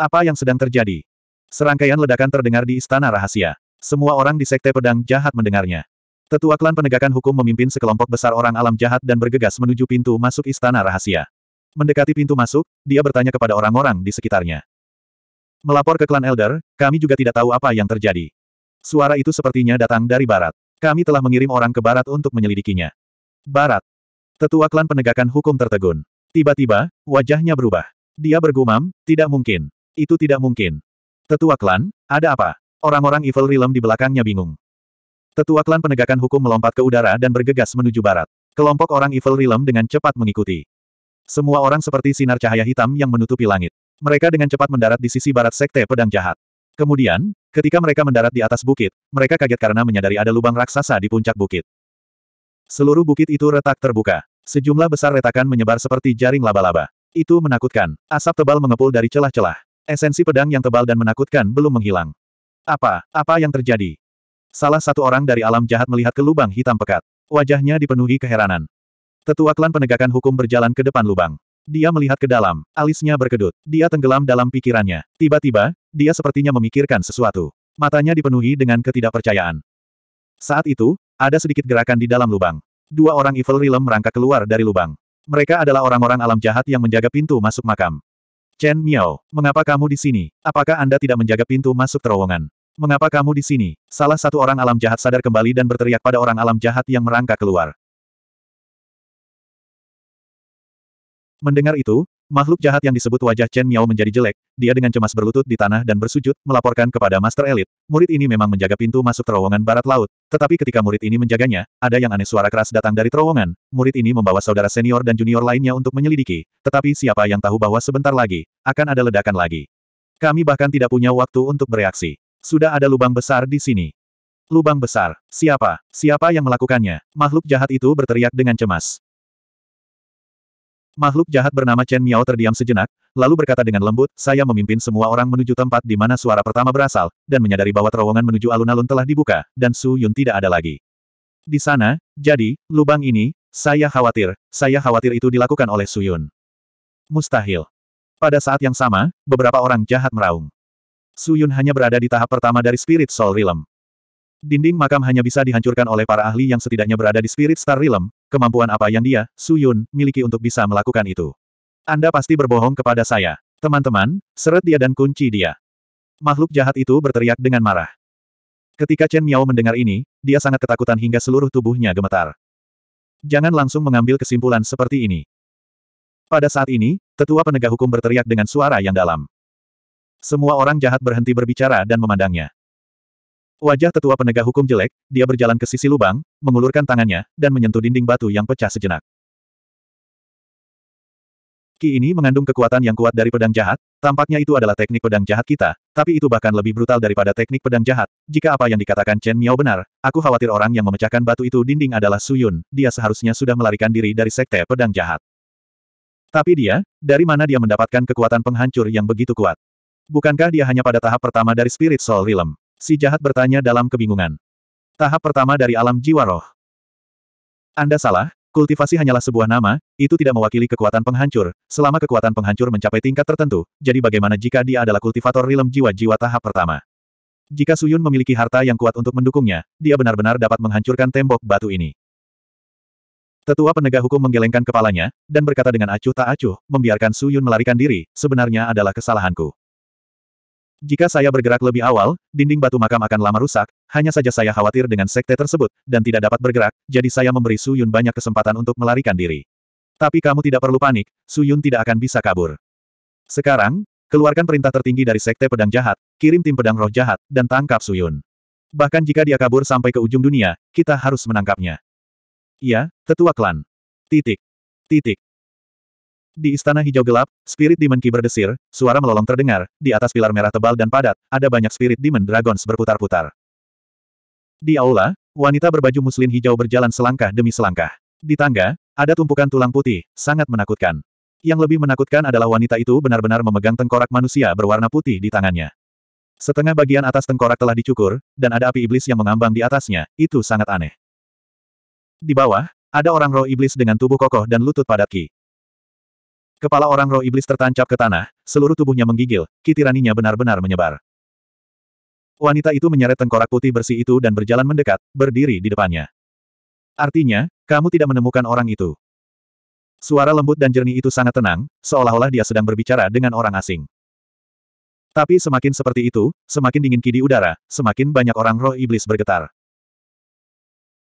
Apa yang sedang terjadi? Serangkaian ledakan terdengar di istana rahasia. Semua orang di sekte pedang jahat mendengarnya. Tetua klan penegakan hukum memimpin sekelompok besar orang alam jahat dan bergegas menuju pintu masuk istana rahasia. Mendekati pintu masuk, dia bertanya kepada orang-orang di sekitarnya. Melapor ke klan Elder, kami juga tidak tahu apa yang terjadi. Suara itu sepertinya datang dari barat. Kami telah mengirim orang ke barat untuk menyelidikinya. Barat. Tetua klan penegakan hukum tertegun. Tiba-tiba, wajahnya berubah. Dia bergumam, tidak mungkin. Itu tidak mungkin. Tetua klan, ada apa? Orang-orang Evil Realm di belakangnya bingung. Tetua klan penegakan hukum melompat ke udara dan bergegas menuju barat. Kelompok orang Evil Realm dengan cepat mengikuti. Semua orang seperti sinar cahaya hitam yang menutupi langit. Mereka dengan cepat mendarat di sisi barat Sekte Pedang Jahat. Kemudian, ketika mereka mendarat di atas bukit, mereka kaget karena menyadari ada lubang raksasa di puncak bukit. Seluruh bukit itu retak terbuka. Sejumlah besar retakan menyebar seperti jaring laba-laba. Itu menakutkan. Asap tebal mengepul dari celah-celah. Esensi pedang yang tebal dan menakutkan belum menghilang. Apa, apa yang terjadi? Salah satu orang dari alam jahat melihat ke lubang hitam pekat. Wajahnya dipenuhi keheranan. Tetua klan penegakan hukum berjalan ke depan lubang. Dia melihat ke dalam, alisnya berkedut. Dia tenggelam dalam pikirannya. Tiba-tiba, dia sepertinya memikirkan sesuatu. Matanya dipenuhi dengan ketidakpercayaan. Saat itu, ada sedikit gerakan di dalam lubang. Dua orang Evil Realm merangkak keluar dari lubang. Mereka adalah orang-orang alam jahat yang menjaga pintu masuk makam. Chen Miao, mengapa kamu di sini? Apakah Anda tidak menjaga pintu masuk terowongan? Mengapa kamu di sini? Salah satu orang alam jahat sadar kembali dan berteriak pada orang alam jahat yang merangkak keluar. Mendengar itu, Makhluk jahat yang disebut wajah Chen Miao menjadi jelek, dia dengan cemas berlutut di tanah dan bersujud, melaporkan kepada Master Elit. murid ini memang menjaga pintu masuk terowongan barat laut, tetapi ketika murid ini menjaganya, ada yang aneh suara keras datang dari terowongan, murid ini membawa saudara senior dan junior lainnya untuk menyelidiki, tetapi siapa yang tahu bahwa sebentar lagi, akan ada ledakan lagi. Kami bahkan tidak punya waktu untuk bereaksi. Sudah ada lubang besar di sini. Lubang besar, siapa? Siapa yang melakukannya? Makhluk jahat itu berteriak dengan cemas. Makhluk jahat bernama Chen Miao terdiam sejenak, lalu berkata dengan lembut, saya memimpin semua orang menuju tempat di mana suara pertama berasal, dan menyadari bahwa terowongan menuju alun-alun telah dibuka, dan Su Yun tidak ada lagi. Di sana, jadi, lubang ini, saya khawatir, saya khawatir itu dilakukan oleh Su Yun. Mustahil. Pada saat yang sama, beberapa orang jahat meraung. Su Yun hanya berada di tahap pertama dari Spirit Soul Realm. Dinding makam hanya bisa dihancurkan oleh para ahli yang setidaknya berada di Spirit Star Realm, kemampuan apa yang dia, Su Yun, miliki untuk bisa melakukan itu. Anda pasti berbohong kepada saya. Teman-teman, seret dia dan kunci dia. Makhluk jahat itu berteriak dengan marah. Ketika Chen Miao mendengar ini, dia sangat ketakutan hingga seluruh tubuhnya gemetar. Jangan langsung mengambil kesimpulan seperti ini. Pada saat ini, tetua penegak hukum berteriak dengan suara yang dalam. Semua orang jahat berhenti berbicara dan memandangnya. Wajah tetua penegak hukum jelek, dia berjalan ke sisi lubang, mengulurkan tangannya, dan menyentuh dinding batu yang pecah sejenak. Ki ini mengandung kekuatan yang kuat dari pedang jahat, tampaknya itu adalah teknik pedang jahat kita, tapi itu bahkan lebih brutal daripada teknik pedang jahat. Jika apa yang dikatakan Chen Miao benar, aku khawatir orang yang memecahkan batu itu dinding adalah Su Yun. dia seharusnya sudah melarikan diri dari sekte pedang jahat. Tapi dia, dari mana dia mendapatkan kekuatan penghancur yang begitu kuat? Bukankah dia hanya pada tahap pertama dari Spirit Soul Realm? Si jahat bertanya dalam kebingungan. Tahap pertama dari alam jiwa roh. Anda salah, kultivasi hanyalah sebuah nama, itu tidak mewakili kekuatan penghancur. Selama kekuatan penghancur mencapai tingkat tertentu, jadi bagaimana jika dia adalah kultivator rilem jiwa-jiwa tahap pertama? Jika Suyun memiliki harta yang kuat untuk mendukungnya, dia benar-benar dapat menghancurkan tembok batu ini. Tetua penegak hukum menggelengkan kepalanya, dan berkata dengan acuh tak acuh, membiarkan Suyun melarikan diri, sebenarnya adalah kesalahanku. Jika saya bergerak lebih awal, dinding batu makam akan lama rusak, hanya saja saya khawatir dengan sekte tersebut, dan tidak dapat bergerak, jadi saya memberi Su Yun banyak kesempatan untuk melarikan diri. Tapi kamu tidak perlu panik, Su Yun tidak akan bisa kabur. Sekarang, keluarkan perintah tertinggi dari sekte pedang jahat, kirim tim pedang roh jahat, dan tangkap Su Yun. Bahkan jika dia kabur sampai ke ujung dunia, kita harus menangkapnya. Iya, tetua klan. Titik. Titik. Di istana hijau gelap, spirit demon ki berdesir, suara melolong terdengar, di atas pilar merah tebal dan padat, ada banyak spirit demon dragons berputar-putar. Di aula, wanita berbaju muslin hijau berjalan selangkah demi selangkah. Di tangga, ada tumpukan tulang putih, sangat menakutkan. Yang lebih menakutkan adalah wanita itu benar-benar memegang tengkorak manusia berwarna putih di tangannya. Setengah bagian atas tengkorak telah dicukur, dan ada api iblis yang mengambang di atasnya, itu sangat aneh. Di bawah, ada orang roh iblis dengan tubuh kokoh dan lutut padat ki. Kepala orang roh iblis tertancap ke tanah, seluruh tubuhnya menggigil, kitiraninya benar-benar menyebar. Wanita itu menyeret tengkorak putih bersih itu dan berjalan mendekat, berdiri di depannya. Artinya, kamu tidak menemukan orang itu. Suara lembut dan jernih itu sangat tenang, seolah-olah dia sedang berbicara dengan orang asing. Tapi semakin seperti itu, semakin dingin kidi udara, semakin banyak orang roh iblis bergetar.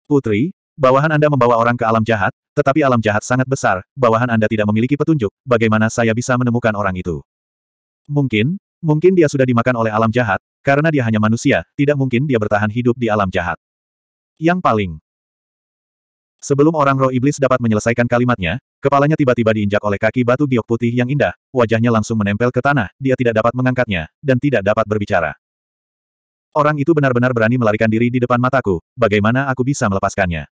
Putri, Bawahan Anda membawa orang ke alam jahat, tetapi alam jahat sangat besar, bawahan Anda tidak memiliki petunjuk, bagaimana saya bisa menemukan orang itu? Mungkin, mungkin dia sudah dimakan oleh alam jahat, karena dia hanya manusia, tidak mungkin dia bertahan hidup di alam jahat. Yang paling Sebelum orang roh iblis dapat menyelesaikan kalimatnya, kepalanya tiba-tiba diinjak oleh kaki batu giok putih yang indah, wajahnya langsung menempel ke tanah, dia tidak dapat mengangkatnya, dan tidak dapat berbicara. Orang itu benar-benar berani melarikan diri di depan mataku, bagaimana aku bisa melepaskannya?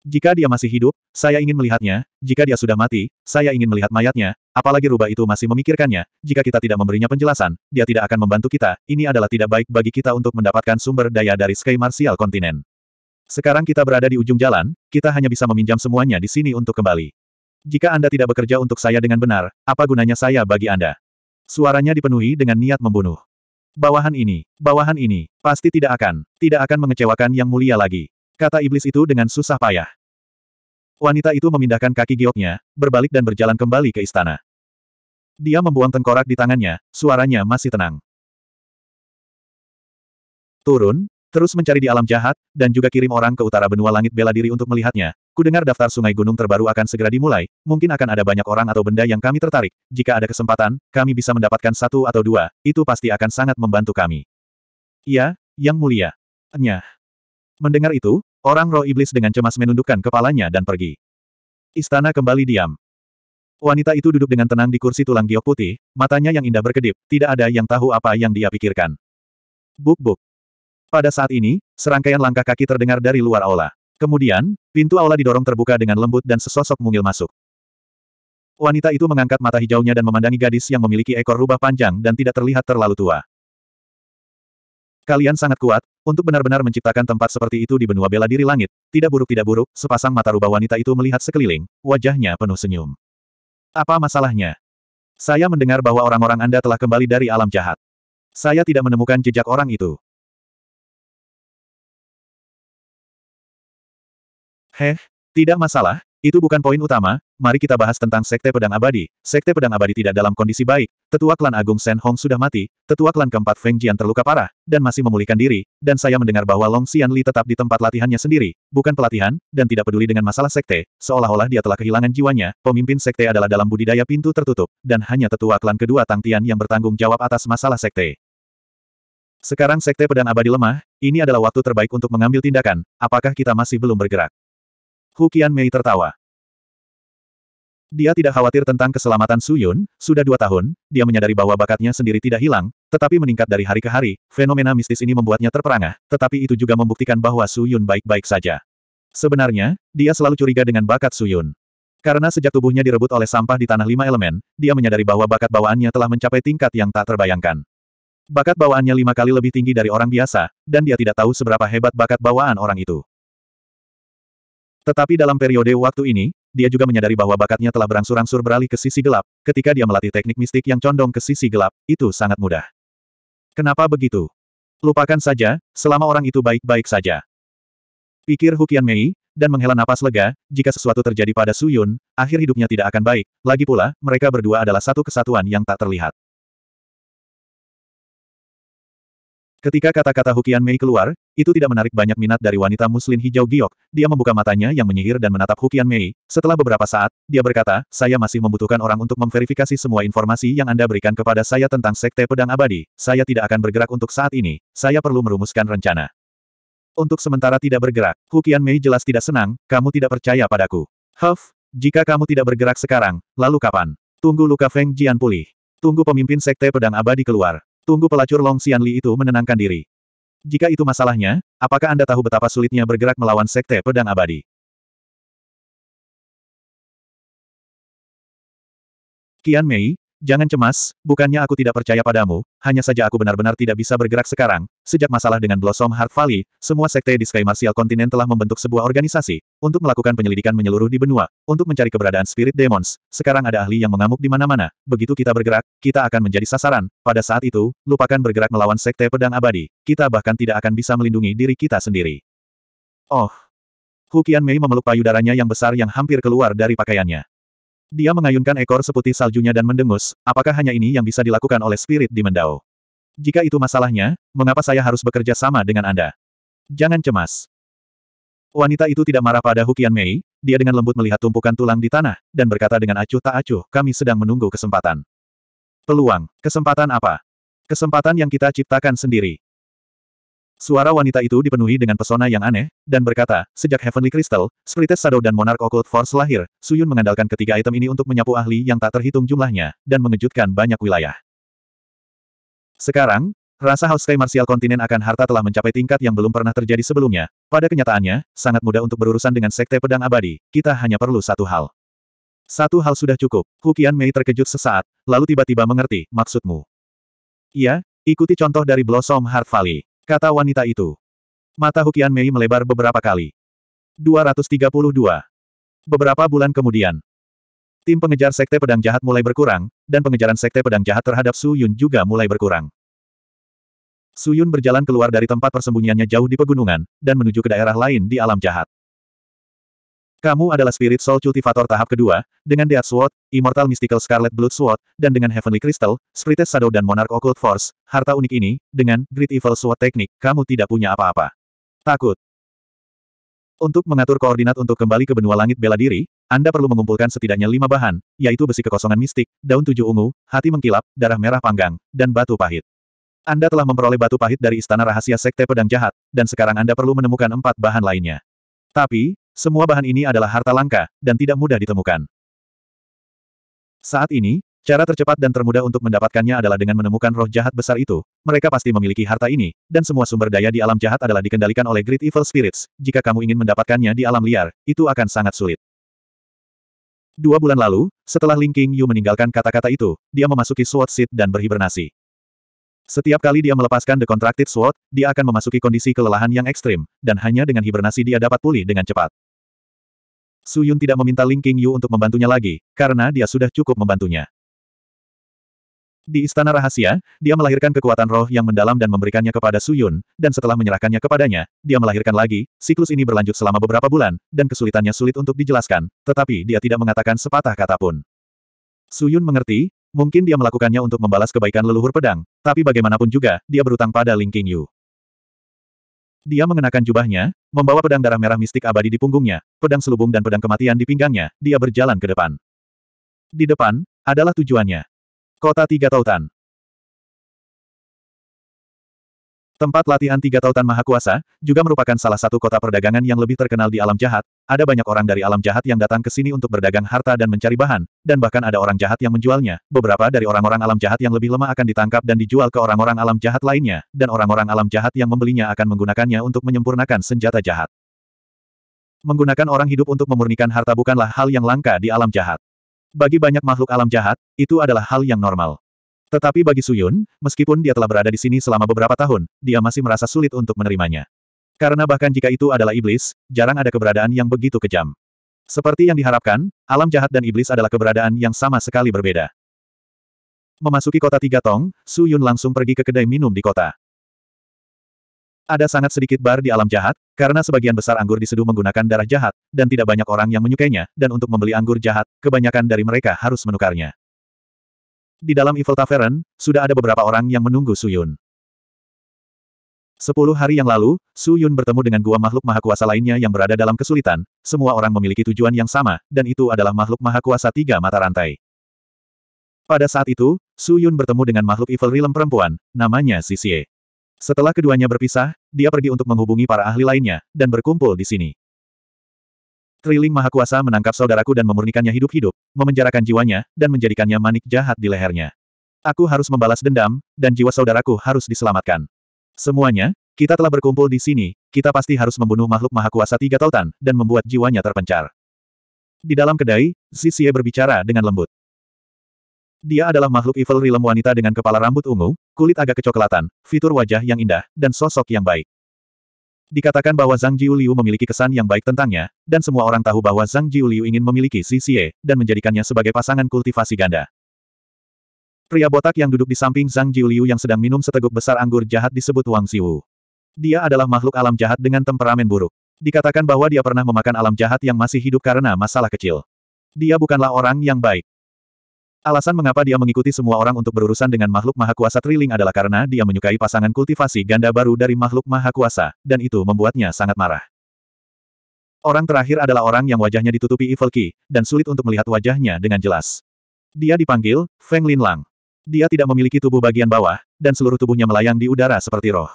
Jika dia masih hidup, saya ingin melihatnya, jika dia sudah mati, saya ingin melihat mayatnya, apalagi rubah itu masih memikirkannya, jika kita tidak memberinya penjelasan, dia tidak akan membantu kita, ini adalah tidak baik bagi kita untuk mendapatkan sumber daya dari Sky Martial Kontinen. Sekarang kita berada di ujung jalan, kita hanya bisa meminjam semuanya di sini untuk kembali. Jika Anda tidak bekerja untuk saya dengan benar, apa gunanya saya bagi Anda? Suaranya dipenuhi dengan niat membunuh. Bawahan ini, bawahan ini, pasti tidak akan, tidak akan mengecewakan yang mulia lagi kata iblis itu dengan susah payah. Wanita itu memindahkan kaki gioknya, berbalik dan berjalan kembali ke istana. Dia membuang tengkorak di tangannya, suaranya masih tenang. Turun, terus mencari di alam jahat, dan juga kirim orang ke utara benua langit bela diri untuk melihatnya. Kudengar daftar sungai gunung terbaru akan segera dimulai, mungkin akan ada banyak orang atau benda yang kami tertarik. Jika ada kesempatan, kami bisa mendapatkan satu atau dua, itu pasti akan sangat membantu kami. Iya, Yang Mulia. Nyah. Mendengar itu, Orang roh iblis dengan cemas menundukkan kepalanya dan pergi. Istana kembali diam. Wanita itu duduk dengan tenang di kursi tulang giok putih, matanya yang indah berkedip, tidak ada yang tahu apa yang dia pikirkan. Buk-buk. Pada saat ini, serangkaian langkah kaki terdengar dari luar aula. Kemudian, pintu aula didorong terbuka dengan lembut dan sesosok mungil masuk. Wanita itu mengangkat mata hijaunya dan memandangi gadis yang memiliki ekor rubah panjang dan tidak terlihat terlalu tua. Kalian sangat kuat, untuk benar-benar menciptakan tempat seperti itu di benua bela diri langit. Tidak buruk-tidak buruk, sepasang mata rubah wanita itu melihat sekeliling, wajahnya penuh senyum. Apa masalahnya? Saya mendengar bahwa orang-orang Anda telah kembali dari alam jahat. Saya tidak menemukan jejak orang itu. Heh, tidak masalah, itu bukan poin utama, mari kita bahas tentang Sekte Pedang Abadi. Sekte Pedang Abadi tidak dalam kondisi baik, tetua klan Agung Shen Hong sudah mati, tetua klan keempat Feng Jian terluka parah, dan masih memulihkan diri, dan saya mendengar bahwa Long Xian Li tetap di tempat latihannya sendiri, bukan pelatihan, dan tidak peduli dengan masalah Sekte, seolah-olah dia telah kehilangan jiwanya, pemimpin Sekte adalah dalam budidaya pintu tertutup, dan hanya tetua klan kedua Tang Tian yang bertanggung jawab atas masalah Sekte. Sekarang Sekte Pedang Abadi lemah, ini adalah waktu terbaik untuk mengambil tindakan, apakah kita masih belum bergerak? Hukian Mei tertawa. Dia tidak khawatir tentang keselamatan Su Yun, sudah dua tahun, dia menyadari bahwa bakatnya sendiri tidak hilang, tetapi meningkat dari hari ke hari, fenomena mistis ini membuatnya terperangah, tetapi itu juga membuktikan bahwa Su Yun baik-baik saja. Sebenarnya, dia selalu curiga dengan bakat Su Yun. Karena sejak tubuhnya direbut oleh sampah di tanah lima elemen, dia menyadari bahwa bakat bawaannya telah mencapai tingkat yang tak terbayangkan. Bakat bawaannya lima kali lebih tinggi dari orang biasa, dan dia tidak tahu seberapa hebat bakat bawaan orang itu. Tetapi dalam periode waktu ini, dia juga menyadari bahwa bakatnya telah berangsur-angsur beralih ke sisi gelap, ketika dia melatih teknik mistik yang condong ke sisi gelap, itu sangat mudah. Kenapa begitu? Lupakan saja, selama orang itu baik-baik saja. Pikir Hukian Mei, dan menghela napas lega, jika sesuatu terjadi pada Suyun, akhir hidupnya tidak akan baik, lagi pula, mereka berdua adalah satu kesatuan yang tak terlihat. Ketika kata-kata Hukian Mei keluar, itu tidak menarik banyak minat dari wanita muslim hijau giok, dia membuka matanya yang menyihir dan menatap Hukian Mei. Setelah beberapa saat, dia berkata, saya masih membutuhkan orang untuk memverifikasi semua informasi yang Anda berikan kepada saya tentang Sekte Pedang Abadi, saya tidak akan bergerak untuk saat ini, saya perlu merumuskan rencana. Untuk sementara tidak bergerak, Hukian Mei jelas tidak senang, kamu tidak percaya padaku. Huff, jika kamu tidak bergerak sekarang, lalu kapan? Tunggu luka Feng Jian pulih. Tunggu pemimpin Sekte Pedang Abadi keluar. Tunggu pelacur Long Xianli itu menenangkan diri. Jika itu masalahnya, apakah Anda tahu betapa sulitnya bergerak melawan Sekte Pedang Abadi? Qian Mei, Jangan cemas, bukannya aku tidak percaya padamu, hanya saja aku benar-benar tidak bisa bergerak sekarang. Sejak masalah dengan Blossom Heart Valley, semua sekte di Sky Martial Continent telah membentuk sebuah organisasi, untuk melakukan penyelidikan menyeluruh di benua, untuk mencari keberadaan Spirit Demons. Sekarang ada ahli yang mengamuk di mana-mana. Begitu kita bergerak, kita akan menjadi sasaran. Pada saat itu, lupakan bergerak melawan sekte pedang abadi. Kita bahkan tidak akan bisa melindungi diri kita sendiri. Oh. Hukian Mei memeluk payudaranya yang besar yang hampir keluar dari pakaiannya. Dia mengayunkan ekor seputih saljunya dan mendengus, apakah hanya ini yang bisa dilakukan oleh spirit di Mendao? Jika itu masalahnya, mengapa saya harus bekerja sama dengan Anda? Jangan cemas. Wanita itu tidak marah pada Hukian Mei, dia dengan lembut melihat tumpukan tulang di tanah, dan berkata dengan acuh tak acuh, kami sedang menunggu kesempatan. Peluang, kesempatan apa? Kesempatan yang kita ciptakan sendiri. Suara wanita itu dipenuhi dengan pesona yang aneh, dan berkata, sejak Heavenly Crystal, Spiritus Shadow dan Monarch Occult Force lahir, Suyun mengandalkan ketiga item ini untuk menyapu ahli yang tak terhitung jumlahnya, dan mengejutkan banyak wilayah. Sekarang, rasa haus Sky Martial Kontinen akan harta telah mencapai tingkat yang belum pernah terjadi sebelumnya. Pada kenyataannya, sangat mudah untuk berurusan dengan Sekte Pedang Abadi, kita hanya perlu satu hal. Satu hal sudah cukup, Hukian Mei terkejut sesaat, lalu tiba-tiba mengerti, maksudmu. Iya, ikuti contoh dari Blossom Heart Valley kata wanita itu. Mata Hukian Mei melebar beberapa kali. 232. Beberapa bulan kemudian. Tim pengejar Sekte Pedang Jahat mulai berkurang, dan pengejaran Sekte Pedang Jahat terhadap Su Yun juga mulai berkurang. Su Yun berjalan keluar dari tempat persembunyiannya jauh di pegunungan, dan menuju ke daerah lain di alam jahat. Kamu adalah Spirit Soul Cultivator tahap kedua, dengan Death Sword, Immortal Mystical Scarlet Blood Sword, dan dengan Heavenly Crystal, Spirit Shadow dan Monarch Occult Force, harta unik ini, dengan Great Evil Sword teknik, kamu tidak punya apa-apa. Takut. Untuk mengatur koordinat untuk kembali ke benua langit bela diri, Anda perlu mengumpulkan setidaknya lima bahan, yaitu besi kekosongan mistik, daun tujuh ungu, hati mengkilap, darah merah panggang, dan batu pahit. Anda telah memperoleh batu pahit dari Istana Rahasia Sekte Pedang Jahat, dan sekarang Anda perlu menemukan empat bahan lainnya. Tapi, semua bahan ini adalah harta langka, dan tidak mudah ditemukan. Saat ini, cara tercepat dan termudah untuk mendapatkannya adalah dengan menemukan roh jahat besar itu. Mereka pasti memiliki harta ini, dan semua sumber daya di alam jahat adalah dikendalikan oleh Great Evil Spirits. Jika kamu ingin mendapatkannya di alam liar, itu akan sangat sulit. Dua bulan lalu, setelah Ling King Yu meninggalkan kata-kata itu, dia memasuki Sword Seed dan berhibernasi. Setiap kali dia melepaskan The Contracted Sword, dia akan memasuki kondisi kelelahan yang ekstrim, dan hanya dengan hibernasi dia dapat pulih dengan cepat. Su Yun tidak meminta Ling King Yu untuk membantunya lagi, karena dia sudah cukup membantunya. Di Istana Rahasia, dia melahirkan kekuatan roh yang mendalam dan memberikannya kepada Su Yun, dan setelah menyerahkannya kepadanya, dia melahirkan lagi, siklus ini berlanjut selama beberapa bulan, dan kesulitannya sulit untuk dijelaskan, tetapi dia tidak mengatakan sepatah kata pun. Suyun mengerti, mungkin dia melakukannya untuk membalas kebaikan leluhur pedang, tapi bagaimanapun juga, dia berutang pada Ling Qingyu. Dia mengenakan jubahnya, membawa pedang darah merah mistik abadi di punggungnya, pedang selubung dan pedang kematian di pinggangnya, dia berjalan ke depan. Di depan, adalah tujuannya. Kota Tiga Tautan. Tempat latihan Tiga Tautan Maha Kuasa, juga merupakan salah satu kota perdagangan yang lebih terkenal di alam jahat, ada banyak orang dari alam jahat yang datang ke sini untuk berdagang harta dan mencari bahan, dan bahkan ada orang jahat yang menjualnya. Beberapa dari orang-orang alam jahat yang lebih lemah akan ditangkap dan dijual ke orang-orang alam jahat lainnya, dan orang-orang alam jahat yang membelinya akan menggunakannya untuk menyempurnakan senjata jahat. Menggunakan orang hidup untuk memurnikan harta bukanlah hal yang langka di alam jahat. Bagi banyak makhluk alam jahat, itu adalah hal yang normal. Tetapi bagi Suyun, meskipun dia telah berada di sini selama beberapa tahun, dia masih merasa sulit untuk menerimanya. Karena bahkan jika itu adalah iblis, jarang ada keberadaan yang begitu kejam. Seperti yang diharapkan, alam jahat dan iblis adalah keberadaan yang sama sekali berbeda. Memasuki kota Tiga Tong, Su Yun langsung pergi ke kedai minum di kota. Ada sangat sedikit bar di alam jahat, karena sebagian besar anggur diseduh menggunakan darah jahat, dan tidak banyak orang yang menyukainya, dan untuk membeli anggur jahat, kebanyakan dari mereka harus menukarnya. Di dalam Evil Tavern, sudah ada beberapa orang yang menunggu Su Yun. Sepuluh hari yang lalu, Su Yun bertemu dengan gua makhluk maha kuasa lainnya yang berada dalam kesulitan, semua orang memiliki tujuan yang sama, dan itu adalah makhluk maha kuasa tiga mata rantai. Pada saat itu, Su Yun bertemu dengan makhluk Evil Realm perempuan, namanya Xie. Setelah keduanya berpisah, dia pergi untuk menghubungi para ahli lainnya, dan berkumpul di sini. Triling Maha Kuasa menangkap saudaraku dan memurnikannya hidup-hidup, memenjarakan jiwanya, dan menjadikannya manik jahat di lehernya. Aku harus membalas dendam, dan jiwa saudaraku harus diselamatkan. Semuanya, kita telah berkumpul di sini, kita pasti harus membunuh makhluk maha kuasa tiga tautan, dan membuat jiwanya terpencar. Di dalam kedai, Zixie berbicara dengan lembut. Dia adalah makhluk evil realm wanita dengan kepala rambut ungu, kulit agak kecoklatan, fitur wajah yang indah, dan sosok yang baik. Dikatakan bahwa Zhang Jiuliu memiliki kesan yang baik tentangnya, dan semua orang tahu bahwa Zhang Jiuliu ingin memiliki Xie, dan menjadikannya sebagai pasangan kultivasi ganda. Pria botak yang duduk di samping Zhang Jiuliu yang sedang minum seteguk besar anggur jahat disebut Wang Xiu. Dia adalah makhluk alam jahat dengan temperamen buruk. Dikatakan bahwa dia pernah memakan alam jahat yang masih hidup karena masalah kecil. Dia bukanlah orang yang baik. Alasan mengapa dia mengikuti semua orang untuk berurusan dengan makhluk maha kuasa Triling adalah karena dia menyukai pasangan kultivasi ganda baru dari makhluk maha kuasa, dan itu membuatnya sangat marah. Orang terakhir adalah orang yang wajahnya ditutupi evil key, dan sulit untuk melihat wajahnya dengan jelas. Dia dipanggil, Feng Linlang. Dia tidak memiliki tubuh bagian bawah, dan seluruh tubuhnya melayang di udara seperti roh.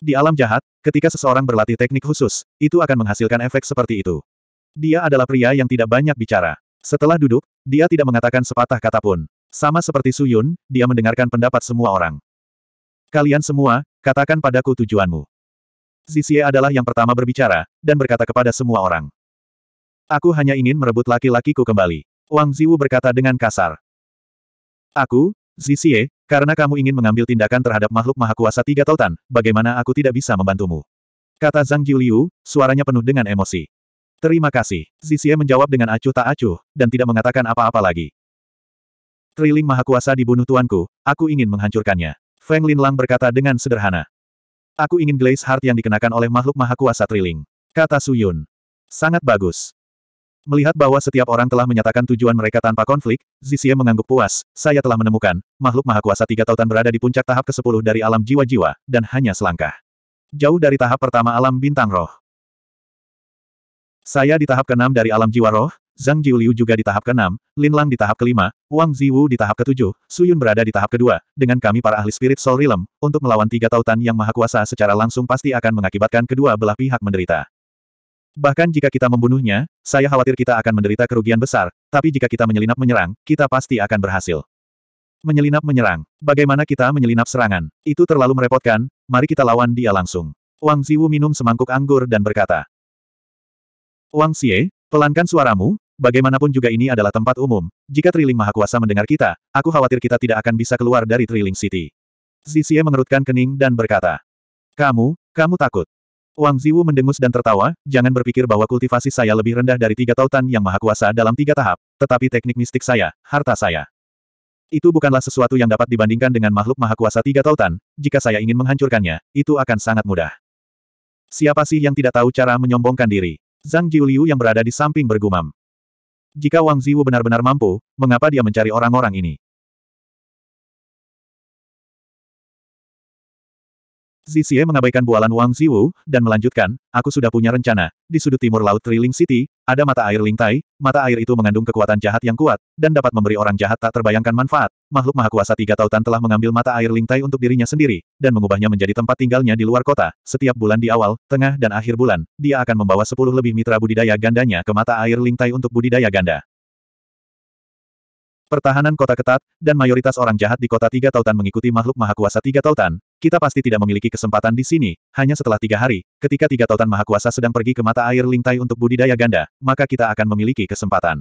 Di alam jahat, ketika seseorang berlatih teknik khusus, itu akan menghasilkan efek seperti itu. Dia adalah pria yang tidak banyak bicara. Setelah duduk, dia tidak mengatakan sepatah kata pun. Sama seperti Suyun, dia mendengarkan pendapat semua orang. Kalian semua, katakan padaku tujuanmu. Zixie adalah yang pertama berbicara, dan berkata kepada semua orang. Aku hanya ingin merebut laki-lakiku kembali. Wang Ziwu berkata dengan kasar. Aku, Zixie, karena kamu ingin mengambil tindakan terhadap makhluk maha kuasa tiga tautan, bagaimana aku tidak bisa membantumu? Kata Zhang Qiuliu, suaranya penuh dengan emosi. Terima kasih. Zixie menjawab dengan acuh tak acuh, dan tidak mengatakan apa-apa lagi. Triling maha kuasa dibunuh tuanku, aku ingin menghancurkannya. Feng Linlang berkata dengan sederhana. Aku ingin glaze heart yang dikenakan oleh makhluk maha kuasa Triling. Kata Su Yun. Sangat bagus. Melihat bahwa setiap orang telah menyatakan tujuan mereka tanpa konflik, Zixie mengangguk puas, saya telah menemukan, makhluk maha kuasa tiga tautan berada di puncak tahap ke-10 dari alam jiwa-jiwa, dan hanya selangkah. Jauh dari tahap pertama alam bintang roh. Saya di tahap ke-6 dari alam jiwa roh, Zhang Jiuliu juga di tahap ke-6, Lin Lang di tahap ke-5, Wang Ziwu di tahap ke-7, Yun berada di tahap ke-2, dengan kami para ahli spirit soul realm, untuk melawan tiga tautan yang maha kuasa secara langsung pasti akan mengakibatkan kedua belah pihak menderita. Bahkan jika kita membunuhnya, saya khawatir kita akan menderita kerugian besar, tapi jika kita menyelinap menyerang, kita pasti akan berhasil. Menyelinap menyerang. Bagaimana kita menyelinap serangan? Itu terlalu merepotkan, mari kita lawan dia langsung. Wang Ziwu minum semangkuk anggur dan berkata. Wang Xie, pelankan suaramu, bagaimanapun juga ini adalah tempat umum, jika Triling Maha Kuasa mendengar kita, aku khawatir kita tidak akan bisa keluar dari Triling City. Zixie mengerutkan kening dan berkata. Kamu, kamu takut. Wang Ziwu mendengus dan tertawa, jangan berpikir bahwa kultivasi saya lebih rendah dari tiga tautan yang maha kuasa dalam tiga tahap, tetapi teknik mistik saya, harta saya. Itu bukanlah sesuatu yang dapat dibandingkan dengan makhluk maha kuasa tiga tautan, jika saya ingin menghancurkannya, itu akan sangat mudah. Siapa sih yang tidak tahu cara menyombongkan diri? Zhang Jiuliu yang berada di samping bergumam. Jika Wang Ziwu benar-benar mampu, mengapa dia mencari orang-orang ini? Zixie mengabaikan bualan Wang Ziwu, dan melanjutkan, aku sudah punya rencana. Di sudut timur laut Triling City, ada mata air Lingtai, mata air itu mengandung kekuatan jahat yang kuat, dan dapat memberi orang jahat tak terbayangkan manfaat. Makhluk maha kuasa tiga tautan telah mengambil mata air Lingtai untuk dirinya sendiri, dan mengubahnya menjadi tempat tinggalnya di luar kota. Setiap bulan di awal, tengah dan akhir bulan, dia akan membawa sepuluh lebih mitra budidaya gandanya ke mata air Lingtai untuk budidaya ganda. Pertahanan kota ketat, dan mayoritas orang jahat di kota tiga tautan mengikuti makhluk maha kuasa tiga tautan, kita pasti tidak memiliki kesempatan di sini, hanya setelah tiga hari, ketika tiga tautan mahakuasa sedang pergi ke mata air lingtai untuk budidaya ganda, maka kita akan memiliki kesempatan.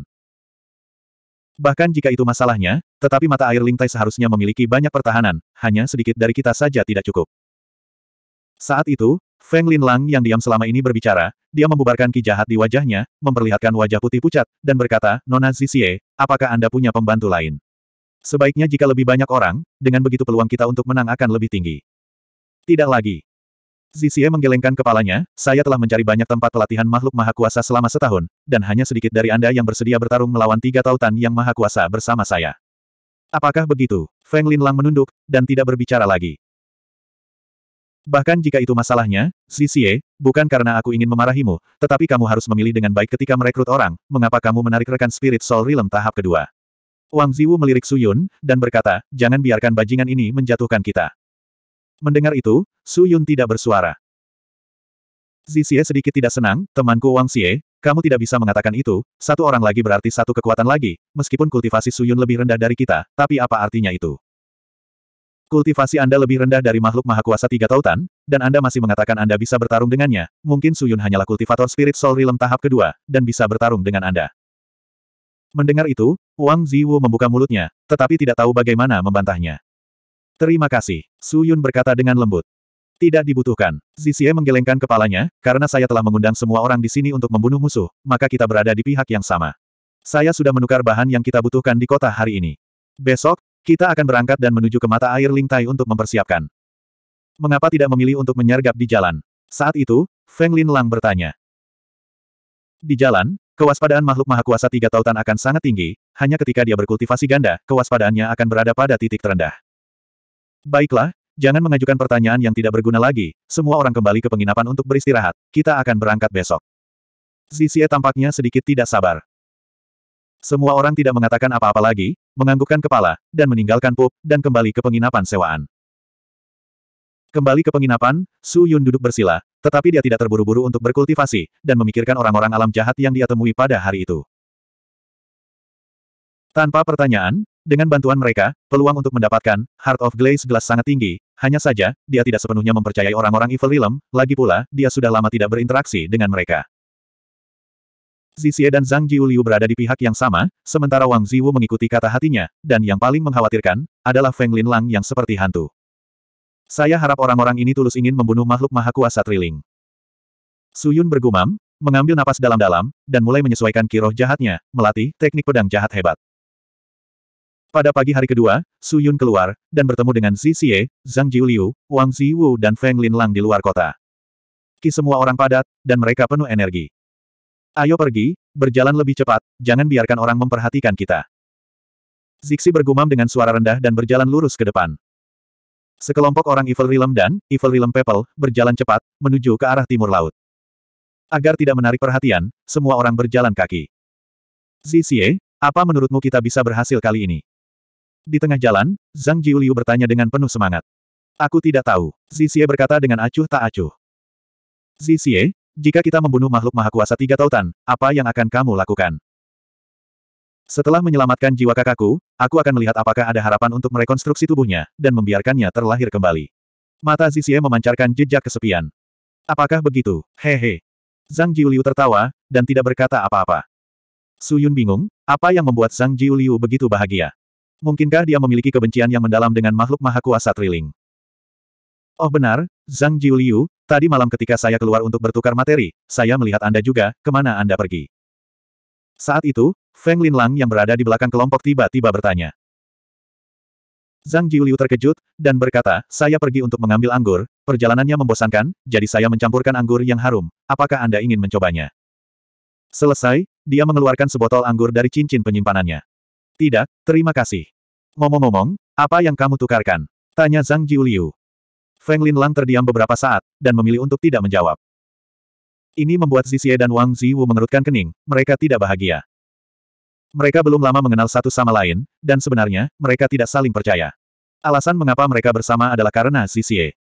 Bahkan jika itu masalahnya, tetapi mata air lingtai seharusnya memiliki banyak pertahanan, hanya sedikit dari kita saja tidak cukup. Saat itu, Feng Lin Lang yang diam selama ini berbicara, dia membubarkan ki jahat di wajahnya, memperlihatkan wajah putih pucat, dan berkata, Nona Zixie, apakah Anda punya pembantu lain? Sebaiknya jika lebih banyak orang, dengan begitu peluang kita untuk menang akan lebih tinggi. Tidak lagi. Zixie menggelengkan kepalanya, saya telah mencari banyak tempat pelatihan makhluk maha kuasa selama setahun, dan hanya sedikit dari Anda yang bersedia bertarung melawan tiga tautan yang maha kuasa bersama saya. Apakah begitu? Feng Linlang menunduk, dan tidak berbicara lagi. Bahkan jika itu masalahnya, Zixie, bukan karena aku ingin memarahimu, tetapi kamu harus memilih dengan baik ketika merekrut orang, mengapa kamu menarik rekan spirit Soul Realm tahap kedua. Wang Ziwu melirik Su Yun dan berkata, jangan biarkan bajingan ini menjatuhkan kita. Mendengar itu, Su Yun tidak bersuara. Zixie sedikit tidak senang, temanku Wang Xie, kamu tidak bisa mengatakan itu, satu orang lagi berarti satu kekuatan lagi, meskipun kultivasi Su Yun lebih rendah dari kita, tapi apa artinya itu? Kultivasi Anda lebih rendah dari makhluk maha kuasa tiga tautan, dan Anda masih mengatakan Anda bisa bertarung dengannya, mungkin Su Yun hanyalah kultivator spirit soul realm tahap kedua, dan bisa bertarung dengan Anda. Mendengar itu, Wang Ziwu membuka mulutnya, tetapi tidak tahu bagaimana membantahnya. Terima kasih, Su Yun berkata dengan lembut. Tidak dibutuhkan. Zixie menggelengkan kepalanya, karena saya telah mengundang semua orang di sini untuk membunuh musuh, maka kita berada di pihak yang sama. Saya sudah menukar bahan yang kita butuhkan di kota hari ini. Besok, kita akan berangkat dan menuju ke mata air Lingtai untuk mempersiapkan. Mengapa tidak memilih untuk menyergap di jalan? Saat itu, Feng Lin Lang bertanya. Di jalan, kewaspadaan makhluk maha kuasa tiga tautan akan sangat tinggi, hanya ketika dia berkultivasi ganda, kewaspadaannya akan berada pada titik terendah. Baiklah, jangan mengajukan pertanyaan yang tidak berguna lagi, semua orang kembali ke penginapan untuk beristirahat, kita akan berangkat besok. Zizie tampaknya sedikit tidak sabar. Semua orang tidak mengatakan apa-apa lagi, menganggukkan kepala, dan meninggalkan pup, dan kembali ke penginapan sewaan. Kembali ke penginapan, Su Yun duduk bersila, tetapi dia tidak terburu-buru untuk berkultivasi, dan memikirkan orang-orang alam jahat yang dia temui pada hari itu. Tanpa pertanyaan, dengan bantuan mereka, peluang untuk mendapatkan Heart of Glaze Glass sangat tinggi, hanya saja, dia tidak sepenuhnya mempercayai orang-orang Evil Realm, lagi pula, dia sudah lama tidak berinteraksi dengan mereka. Zixie dan Zhang Jiuliu berada di pihak yang sama, sementara Wang Ziwu mengikuti kata hatinya, dan yang paling mengkhawatirkan, adalah Feng Linlang yang seperti hantu. Saya harap orang-orang ini tulus ingin membunuh makhluk maha kuasa Triling. Suyun bergumam, mengambil napas dalam-dalam, dan mulai menyesuaikan kiroh jahatnya, melatih teknik pedang jahat hebat. Pada pagi hari kedua, Suyun keluar, dan bertemu dengan Zi Zhang Jiuliu, Wang Ziwu dan Feng Linlang di luar kota. Ki semua orang padat, dan mereka penuh energi. Ayo pergi, berjalan lebih cepat, jangan biarkan orang memperhatikan kita. Zixi bergumam dengan suara rendah dan berjalan lurus ke depan. Sekelompok orang Evil Realm dan Evil Realm People berjalan cepat menuju ke arah timur laut. Agar tidak menarik perhatian, semua orang berjalan kaki. Zixie, apa menurutmu kita bisa berhasil kali ini? Di tengah jalan, Zhang Jiuliu bertanya dengan penuh semangat. Aku tidak tahu, Zixie berkata dengan acuh tak acuh. Zixie, jika kita membunuh makhluk maha kuasa tiga tautan, apa yang akan kamu lakukan? Setelah menyelamatkan jiwa kakakku, aku akan melihat apakah ada harapan untuk merekonstruksi tubuhnya, dan membiarkannya terlahir kembali. Mata Zixie memancarkan jejak kesepian. Apakah begitu? Hehe. Zhang Jiuliu tertawa, dan tidak berkata apa-apa. Su Yun bingung, apa yang membuat Zhang Jiuliu begitu bahagia? Mungkinkah dia memiliki kebencian yang mendalam dengan makhluk maha kuasa Triling? Oh benar, Zhang Jiuliu, tadi malam ketika saya keluar untuk bertukar materi, saya melihat Anda juga, kemana Anda pergi? Saat itu, Feng Lin Lang yang berada di belakang kelompok tiba-tiba bertanya. Zhang Jiuliu terkejut, dan berkata, saya pergi untuk mengambil anggur, perjalanannya membosankan, jadi saya mencampurkan anggur yang harum, apakah Anda ingin mencobanya? Selesai, dia mengeluarkan sebotol anggur dari cincin penyimpanannya. Tidak, terima kasih. Ngomong-ngomong, apa yang kamu tukarkan? Tanya Zhang Jiuliu. Feng Lin Lang terdiam beberapa saat, dan memilih untuk tidak menjawab. Ini membuat Zixie dan Wang Ziwu mengerutkan kening, mereka tidak bahagia. Mereka belum lama mengenal satu sama lain, dan sebenarnya, mereka tidak saling percaya. Alasan mengapa mereka bersama adalah karena Zixie.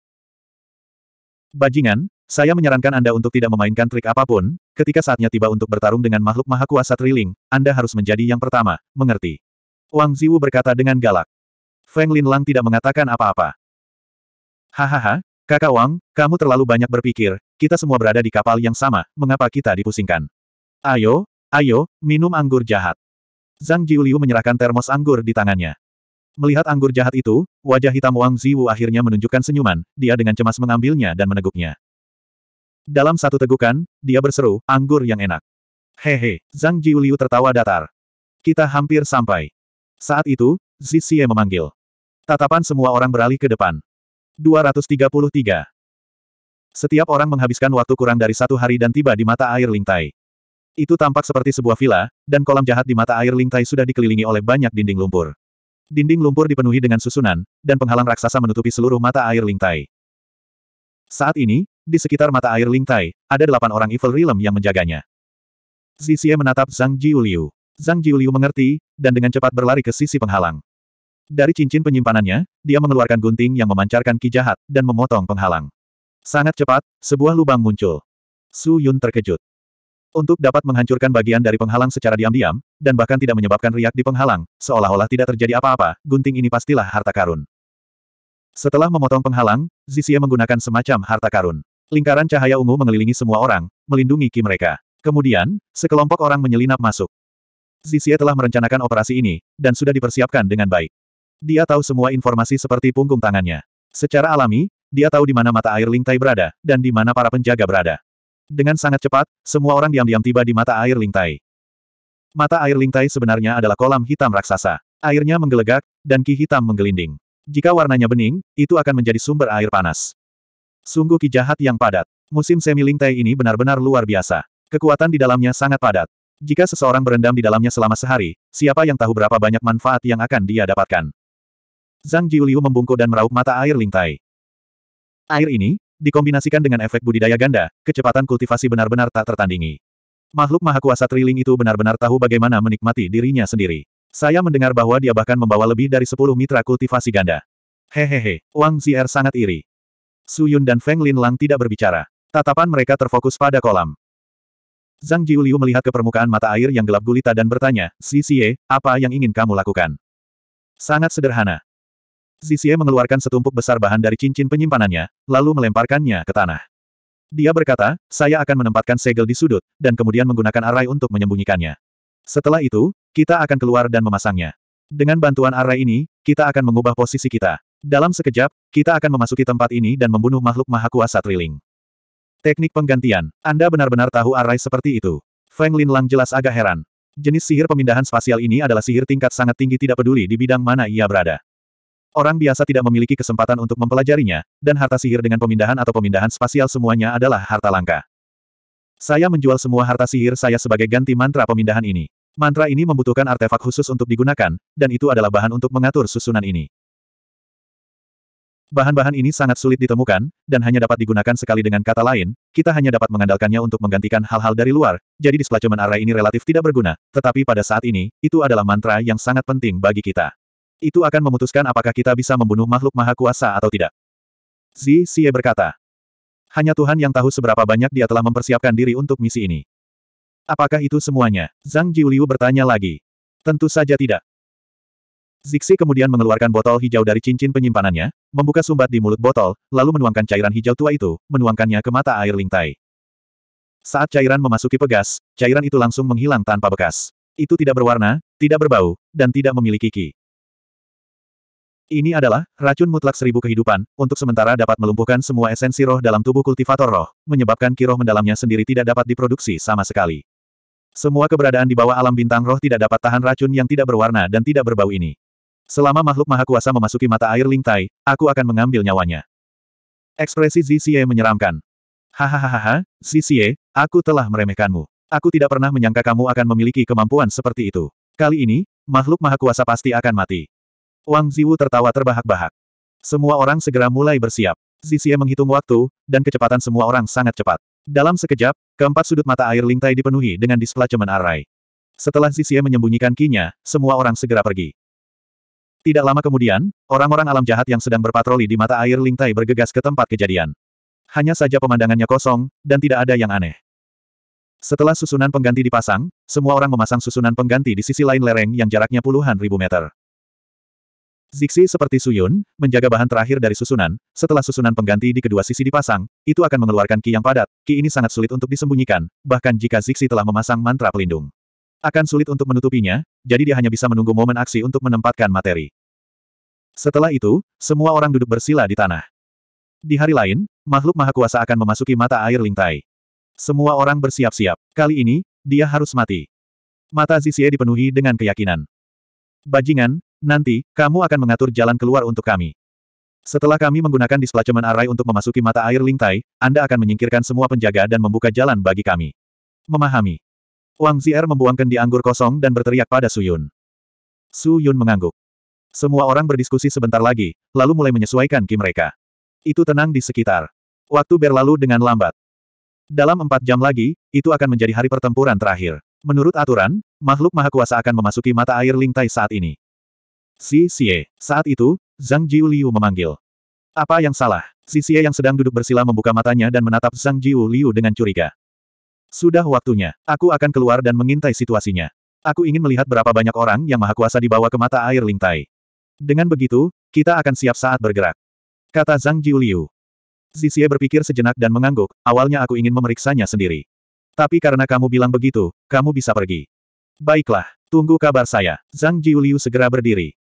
Bajingan, saya menyarankan Anda untuk tidak memainkan trik apapun, ketika saatnya tiba untuk bertarung dengan makhluk maha kuasa Triling, Anda harus menjadi yang pertama, mengerti. Wang Ziwu berkata dengan galak. Feng Lang tidak mengatakan apa-apa. Hahaha, Kakak Wang, kamu terlalu banyak berpikir, kita semua berada di kapal yang sama, mengapa kita dipusingkan? Ayo, ayo, minum anggur jahat. Zhang Jiuliu menyerahkan termos anggur di tangannya. Melihat anggur jahat itu, wajah hitam Wang Ziwu akhirnya menunjukkan senyuman, dia dengan cemas mengambilnya dan meneguknya. Dalam satu tegukan, dia berseru, anggur yang enak. Hehe, Zhang Jiuliu tertawa datar. Kita hampir sampai. Saat itu, Zixie memanggil. Tatapan semua orang beralih ke depan. 233. Setiap orang menghabiskan waktu kurang dari satu hari dan tiba di mata air Lingtai. Itu tampak seperti sebuah villa, dan kolam jahat di mata air Lingtai sudah dikelilingi oleh banyak dinding lumpur. Dinding lumpur dipenuhi dengan susunan, dan penghalang raksasa menutupi seluruh mata air Lingtai. Saat ini, di sekitar mata air Lingtai, ada delapan orang Evil Realm yang menjaganya. Zixie menatap Zhang Jiuliu. Zhang Jiuliu mengerti, dan dengan cepat berlari ke sisi penghalang. Dari cincin penyimpanannya, dia mengeluarkan gunting yang memancarkan ki jahat, dan memotong penghalang. Sangat cepat, sebuah lubang muncul. Su Yun terkejut. Untuk dapat menghancurkan bagian dari penghalang secara diam-diam, dan bahkan tidak menyebabkan riak di penghalang, seolah-olah tidak terjadi apa-apa, gunting ini pastilah harta karun. Setelah memotong penghalang, Zixie menggunakan semacam harta karun. Lingkaran cahaya ungu mengelilingi semua orang, melindungi ki mereka. Kemudian, sekelompok orang menyelinap masuk. Zixie telah merencanakan operasi ini, dan sudah dipersiapkan dengan baik. Dia tahu semua informasi seperti punggung tangannya. Secara alami, dia tahu di mana mata air Lingtai berada, dan di mana para penjaga berada. Dengan sangat cepat, semua orang diam-diam tiba di mata air Lingtai. Mata air Lingtai sebenarnya adalah kolam hitam raksasa. Airnya menggelegak, dan ki hitam menggelinding. Jika warnanya bening, itu akan menjadi sumber air panas. Sungguh ki jahat yang padat. Musim semi Lingtai ini benar-benar luar biasa. Kekuatan di dalamnya sangat padat. Jika seseorang berendam di dalamnya selama sehari, siapa yang tahu berapa banyak manfaat yang akan dia dapatkan. Zhang Jiuliu membungkuk dan meraup mata air lingtai. Air ini, dikombinasikan dengan efek budidaya ganda, kecepatan kultivasi benar-benar tak tertandingi. Makhluk maha kuasa Triling itu benar-benar tahu bagaimana menikmati dirinya sendiri. Saya mendengar bahwa dia bahkan membawa lebih dari 10 mitra kultivasi ganda. Hehehe, Wang Zier sangat iri. Su Yun dan Feng Lin Lang tidak berbicara. Tatapan mereka terfokus pada kolam. Zhang Jiuliu melihat ke permukaan mata air yang gelap gulita dan bertanya, Si Xie, apa yang ingin kamu lakukan? Sangat sederhana. Sisye mengeluarkan setumpuk besar bahan dari cincin penyimpanannya, lalu melemparkannya ke tanah. Dia berkata, saya akan menempatkan segel di sudut, dan kemudian menggunakan array untuk menyembunyikannya. Setelah itu, kita akan keluar dan memasangnya. Dengan bantuan array ini, kita akan mengubah posisi kita. Dalam sekejap, kita akan memasuki tempat ini dan membunuh makhluk maha kuasa Triling. Teknik penggantian, Anda benar-benar tahu array seperti itu. Feng Lang jelas agak heran. Jenis sihir pemindahan spasial ini adalah sihir tingkat sangat tinggi tidak peduli di bidang mana ia berada. Orang biasa tidak memiliki kesempatan untuk mempelajarinya, dan harta sihir dengan pemindahan atau pemindahan spasial semuanya adalah harta langka. Saya menjual semua harta sihir saya sebagai ganti mantra pemindahan ini. Mantra ini membutuhkan artefak khusus untuk digunakan, dan itu adalah bahan untuk mengatur susunan ini. Bahan-bahan ini sangat sulit ditemukan, dan hanya dapat digunakan sekali dengan kata lain, kita hanya dapat mengandalkannya untuk menggantikan hal-hal dari luar, jadi displacement array ini relatif tidak berguna, tetapi pada saat ini, itu adalah mantra yang sangat penting bagi kita. Itu akan memutuskan apakah kita bisa membunuh makhluk maha kuasa atau tidak. Zi Xie berkata. Hanya Tuhan yang tahu seberapa banyak dia telah mempersiapkan diri untuk misi ini. Apakah itu semuanya? Zhang Jiuliu bertanya lagi. Tentu saja tidak. Zixi kemudian mengeluarkan botol hijau dari cincin penyimpanannya, membuka sumbat di mulut botol, lalu menuangkan cairan hijau tua itu, menuangkannya ke mata air lingtai. Saat cairan memasuki pegas, cairan itu langsung menghilang tanpa bekas. Itu tidak berwarna, tidak berbau, dan tidak memiliki ki. Ini adalah racun mutlak seribu kehidupan, untuk sementara dapat melumpuhkan semua esensi roh dalam tubuh kultivator roh, menyebabkan kiroh mendalamnya sendiri tidak dapat diproduksi sama sekali. Semua keberadaan di bawah alam bintang roh tidak dapat tahan racun yang tidak berwarna dan tidak berbau ini. Selama makhluk maha kuasa memasuki mata air Lingtai, aku akan mengambil nyawanya. Ekspresi Zixie menyeramkan. Hahaha, Zixie, aku telah meremehkanmu. Aku tidak pernah menyangka kamu akan memiliki kemampuan seperti itu. Kali ini, makhluk maha kuasa pasti akan mati. Wang Ziwu tertawa terbahak-bahak. Semua orang segera mulai bersiap. Zixie menghitung waktu, dan kecepatan semua orang sangat cepat. Dalam sekejap, keempat sudut mata air Lingtai dipenuhi dengan displacement cemen arai. Setelah Zixie menyembunyikan kinya, semua orang segera pergi. Tidak lama kemudian, orang-orang alam jahat yang sedang berpatroli di mata air Lingtai bergegas ke tempat kejadian. Hanya saja pemandangannya kosong, dan tidak ada yang aneh. Setelah susunan pengganti dipasang, semua orang memasang susunan pengganti di sisi lain lereng yang jaraknya puluhan ribu meter. Zixi seperti Suyun, menjaga bahan terakhir dari susunan, setelah susunan pengganti di kedua sisi dipasang, itu akan mengeluarkan ki yang padat, ki ini sangat sulit untuk disembunyikan, bahkan jika Zixi telah memasang mantra pelindung. Akan sulit untuk menutupinya, jadi dia hanya bisa menunggu momen aksi untuk menempatkan materi. Setelah itu, semua orang duduk bersila di tanah. Di hari lain, makhluk maha kuasa akan memasuki mata air Lingtai. Semua orang bersiap-siap, kali ini, dia harus mati. Mata Zixi dipenuhi dengan keyakinan. Bajingan, Nanti, kamu akan mengatur jalan keluar untuk kami. Setelah kami menggunakan displacement array untuk memasuki mata air Lingtai, Anda akan menyingkirkan semua penjaga dan membuka jalan bagi kami. Memahami. Wang Zier membuangkan di anggur kosong dan berteriak pada Su Yun. Su Yun mengangguk. Semua orang berdiskusi sebentar lagi, lalu mulai menyesuaikan ki mereka. Itu tenang di sekitar. Waktu berlalu dengan lambat. Dalam empat jam lagi, itu akan menjadi hari pertempuran terakhir. Menurut aturan, makhluk maha kuasa akan memasuki mata air Lingtai saat ini. Si Xie. Saat itu, Zhang Jiuliu memanggil. Apa yang salah? Si Xie yang sedang duduk bersila membuka matanya dan menatap Zhang Jiuliu dengan curiga. Sudah waktunya. Aku akan keluar dan mengintai situasinya. Aku ingin melihat berapa banyak orang yang maha kuasa dibawa ke mata air Lingtai. Dengan begitu, kita akan siap saat bergerak. Kata Zhang Jiuliu. Xie berpikir sejenak dan mengangguk, awalnya aku ingin memeriksanya sendiri. Tapi karena kamu bilang begitu, kamu bisa pergi. Baiklah, tunggu kabar saya. Zhang Jiuliu segera berdiri.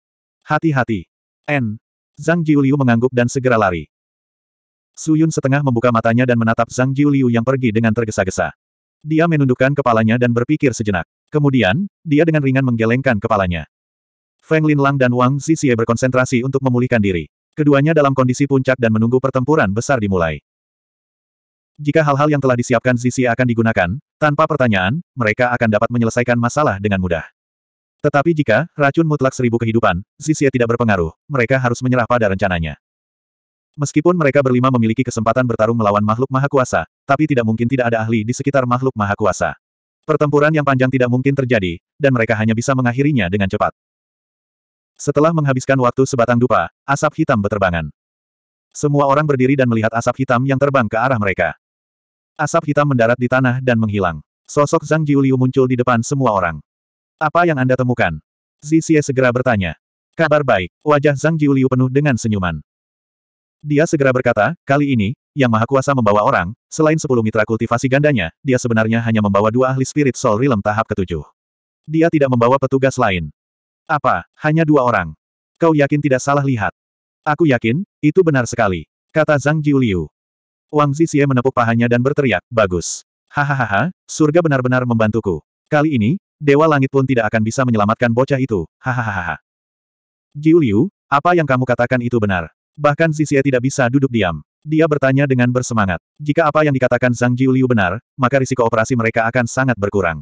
Hati-hati. N. Zhang Jiuliu mengangguk dan segera lari. Su Yun setengah membuka matanya dan menatap Zhang Jiuliu yang pergi dengan tergesa-gesa. Dia menundukkan kepalanya dan berpikir sejenak. Kemudian, dia dengan ringan menggelengkan kepalanya. Feng Linlang dan Wang Zixie berkonsentrasi untuk memulihkan diri. Keduanya dalam kondisi puncak dan menunggu pertempuran besar dimulai. Jika hal-hal yang telah disiapkan Zixie akan digunakan, tanpa pertanyaan, mereka akan dapat menyelesaikan masalah dengan mudah. Tetapi jika racun mutlak seribu kehidupan, Zixia tidak berpengaruh, mereka harus menyerah pada rencananya. Meskipun mereka berlima memiliki kesempatan bertarung melawan makhluk maha kuasa, tapi tidak mungkin tidak ada ahli di sekitar makhluk maha kuasa. Pertempuran yang panjang tidak mungkin terjadi, dan mereka hanya bisa mengakhirinya dengan cepat. Setelah menghabiskan waktu sebatang dupa, asap hitam berterbangan. Semua orang berdiri dan melihat asap hitam yang terbang ke arah mereka. Asap hitam mendarat di tanah dan menghilang. Sosok Zhang Jiuliu muncul di depan semua orang. Apa yang Anda temukan? Zixie segera bertanya. Kabar baik, wajah Zhang Jiuliu penuh dengan senyuman. Dia segera berkata, kali ini, Yang Maha Kuasa membawa orang, selain sepuluh mitra kultivasi gandanya, dia sebenarnya hanya membawa dua ahli spirit soul realm tahap ketujuh. Dia tidak membawa petugas lain. Apa, hanya dua orang? Kau yakin tidak salah lihat? Aku yakin, itu benar sekali, kata Zhang Jiuliu. Wang Zixie menepuk pahanya dan berteriak, bagus. Hahaha, surga benar-benar membantuku. Kali ini, Dewa Langit pun tidak akan bisa menyelamatkan bocah itu, hahaha. Jiu Liu, apa yang kamu katakan itu benar? Bahkan Zixie tidak bisa duduk diam. Dia bertanya dengan bersemangat. Jika apa yang dikatakan Zhang Jiu Liu benar, maka risiko operasi mereka akan sangat berkurang.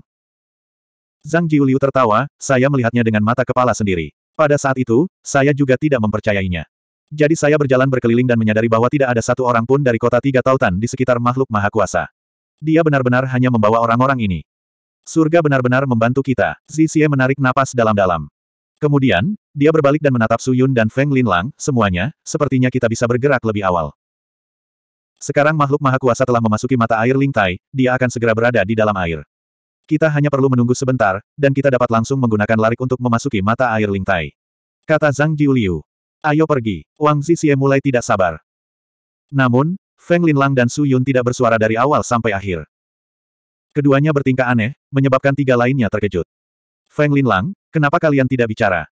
Zhang Jiu Liu tertawa, saya melihatnya dengan mata kepala sendiri. Pada saat itu, saya juga tidak mempercayainya. Jadi saya berjalan berkeliling dan menyadari bahwa tidak ada satu orang pun dari kota tiga tautan di sekitar makhluk maha kuasa. Dia benar-benar hanya membawa orang-orang ini. Surga benar-benar membantu kita. Zixie menarik napas dalam-dalam. Kemudian, dia berbalik dan menatap Su Yun dan Feng Linlang, semuanya, sepertinya kita bisa bergerak lebih awal. Sekarang makhluk maha kuasa telah memasuki mata air Lingtai, dia akan segera berada di dalam air. Kita hanya perlu menunggu sebentar, dan kita dapat langsung menggunakan larik untuk memasuki mata air Lingtai. Kata Zhang Jiuliu. Ayo pergi. Wang Zixie mulai tidak sabar. Namun, Feng Linlang dan Su Yun tidak bersuara dari awal sampai akhir. Keduanya bertingkah aneh, menyebabkan tiga lainnya terkejut. Feng Lin Lang, kenapa kalian tidak bicara?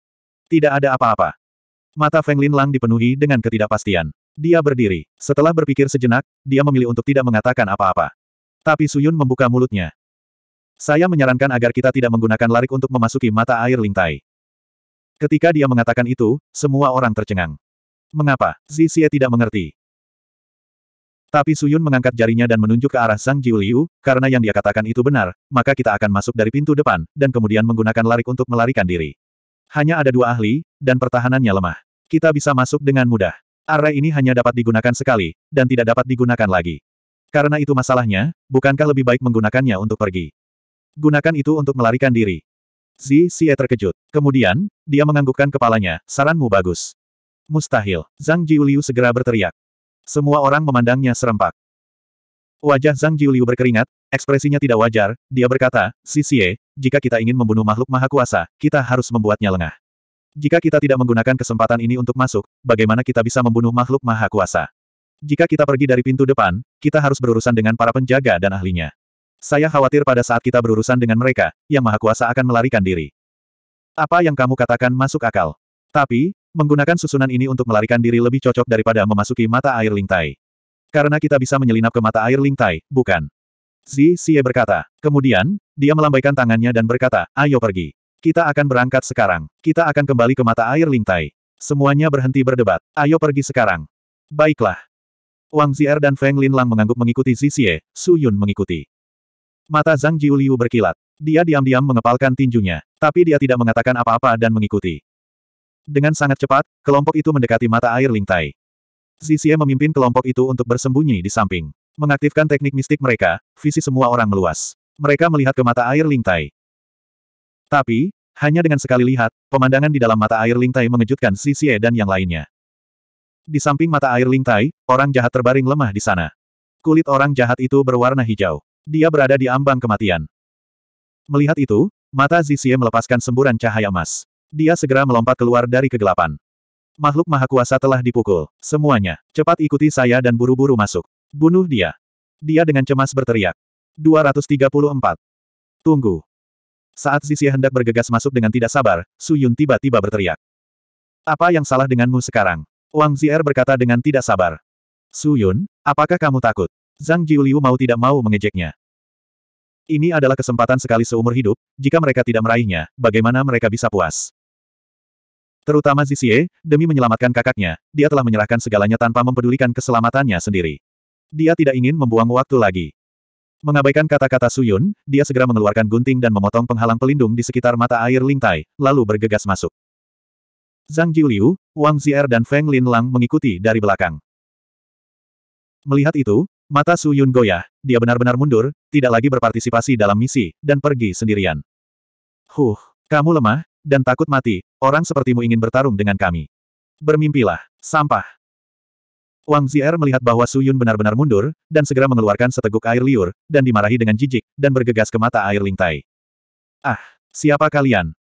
Tidak ada apa-apa. Mata Feng Lin Lang dipenuhi dengan ketidakpastian. Dia berdiri. Setelah berpikir sejenak, dia memilih untuk tidak mengatakan apa-apa. Tapi Suyun membuka mulutnya. Saya menyarankan agar kita tidak menggunakan larik untuk memasuki mata air Lingtai. Ketika dia mengatakan itu, semua orang tercengang. Mengapa? Zizie tidak mengerti. Tapi Suyun mengangkat jarinya dan menunjuk ke arah Sang Jiuliu, karena yang dia katakan itu benar, maka kita akan masuk dari pintu depan, dan kemudian menggunakan larik untuk melarikan diri. Hanya ada dua ahli, dan pertahanannya lemah. Kita bisa masuk dengan mudah. Array ini hanya dapat digunakan sekali, dan tidak dapat digunakan lagi. Karena itu masalahnya, bukankah lebih baik menggunakannya untuk pergi? Gunakan itu untuk melarikan diri. Zi Xie terkejut. Kemudian, dia menganggukkan kepalanya, saranmu bagus. Mustahil. Zhang Jiuliu segera berteriak. Semua orang memandangnya serempak. Wajah Zhang Jiuliu berkeringat, ekspresinya tidak wajar, dia berkata, Xie, jika kita ingin membunuh makhluk maha kuasa, kita harus membuatnya lengah. Jika kita tidak menggunakan kesempatan ini untuk masuk, bagaimana kita bisa membunuh makhluk maha kuasa? Jika kita pergi dari pintu depan, kita harus berurusan dengan para penjaga dan ahlinya. Saya khawatir pada saat kita berurusan dengan mereka, yang maha kuasa akan melarikan diri. Apa yang kamu katakan masuk akal. Tapi, Menggunakan susunan ini untuk melarikan diri lebih cocok daripada memasuki mata air lingtai. Karena kita bisa menyelinap ke mata air lingtai, bukan? Zi Xie berkata. Kemudian, dia melambaikan tangannya dan berkata, ayo pergi. Kita akan berangkat sekarang. Kita akan kembali ke mata air lingtai. Semuanya berhenti berdebat. Ayo pergi sekarang. Baiklah. Wang Zier dan Feng Lin Lang mengangguk mengikuti Zi Xie, Su Yun mengikuti. Mata Zhang Jiuliu berkilat. Dia diam-diam mengepalkan tinjunya, tapi dia tidak mengatakan apa-apa dan mengikuti. Dengan sangat cepat, kelompok itu mendekati mata air Lingtai. Zixie memimpin kelompok itu untuk bersembunyi di samping. Mengaktifkan teknik mistik mereka, visi semua orang meluas. Mereka melihat ke mata air Lingtai. Tapi, hanya dengan sekali lihat, pemandangan di dalam mata air Lingtai mengejutkan Zixie dan yang lainnya. Di samping mata air Lingtai, orang jahat terbaring lemah di sana. Kulit orang jahat itu berwarna hijau. Dia berada di ambang kematian. Melihat itu, mata Zixie melepaskan semburan cahaya emas. Dia segera melompat keluar dari kegelapan. Makhluk maha kuasa telah dipukul. Semuanya, cepat ikuti saya dan buru-buru masuk. Bunuh dia. Dia dengan cemas berteriak. 234. Tunggu. Saat Zixie hendak bergegas masuk dengan tidak sabar, Su Yun tiba-tiba berteriak. Apa yang salah denganmu sekarang? Wang Zier berkata dengan tidak sabar. Su Yun, apakah kamu takut? Zhang Jiuliu mau tidak mau mengejeknya. Ini adalah kesempatan sekali seumur hidup, jika mereka tidak meraihnya, bagaimana mereka bisa puas? Terutama Zixie, demi menyelamatkan kakaknya, dia telah menyerahkan segalanya tanpa mempedulikan keselamatannya sendiri. Dia tidak ingin membuang waktu lagi. Mengabaikan kata-kata Suyun, dia segera mengeluarkan gunting dan memotong penghalang pelindung di sekitar mata air Lingtai, lalu bergegas masuk. Zhang Jiuliu, Wang Zier dan Feng Lin Lang mengikuti dari belakang. Melihat itu, mata Suyun goyah, dia benar-benar mundur, tidak lagi berpartisipasi dalam misi, dan pergi sendirian. Huh, kamu lemah, dan takut mati, orang sepertimu ingin bertarung dengan kami. Bermimpilah, sampah. Wang Zier melihat bahwa Su Yun benar-benar mundur, dan segera mengeluarkan seteguk air liur, dan dimarahi dengan jijik, dan bergegas ke mata air lingtai. Ah, siapa kalian?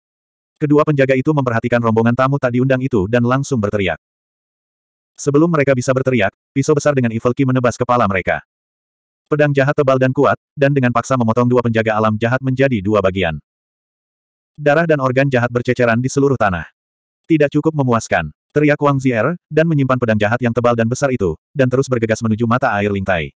Kedua penjaga itu memperhatikan rombongan tamu tak diundang itu dan langsung berteriak. Sebelum mereka bisa berteriak, pisau besar dengan Evil Ki menebas kepala mereka. Pedang jahat tebal dan kuat, dan dengan paksa memotong dua penjaga alam jahat menjadi dua bagian. Darah dan organ jahat berceceran di seluruh tanah. Tidak cukup memuaskan. Teriak Wang Zier, dan menyimpan pedang jahat yang tebal dan besar itu, dan terus bergegas menuju mata air Lingtai.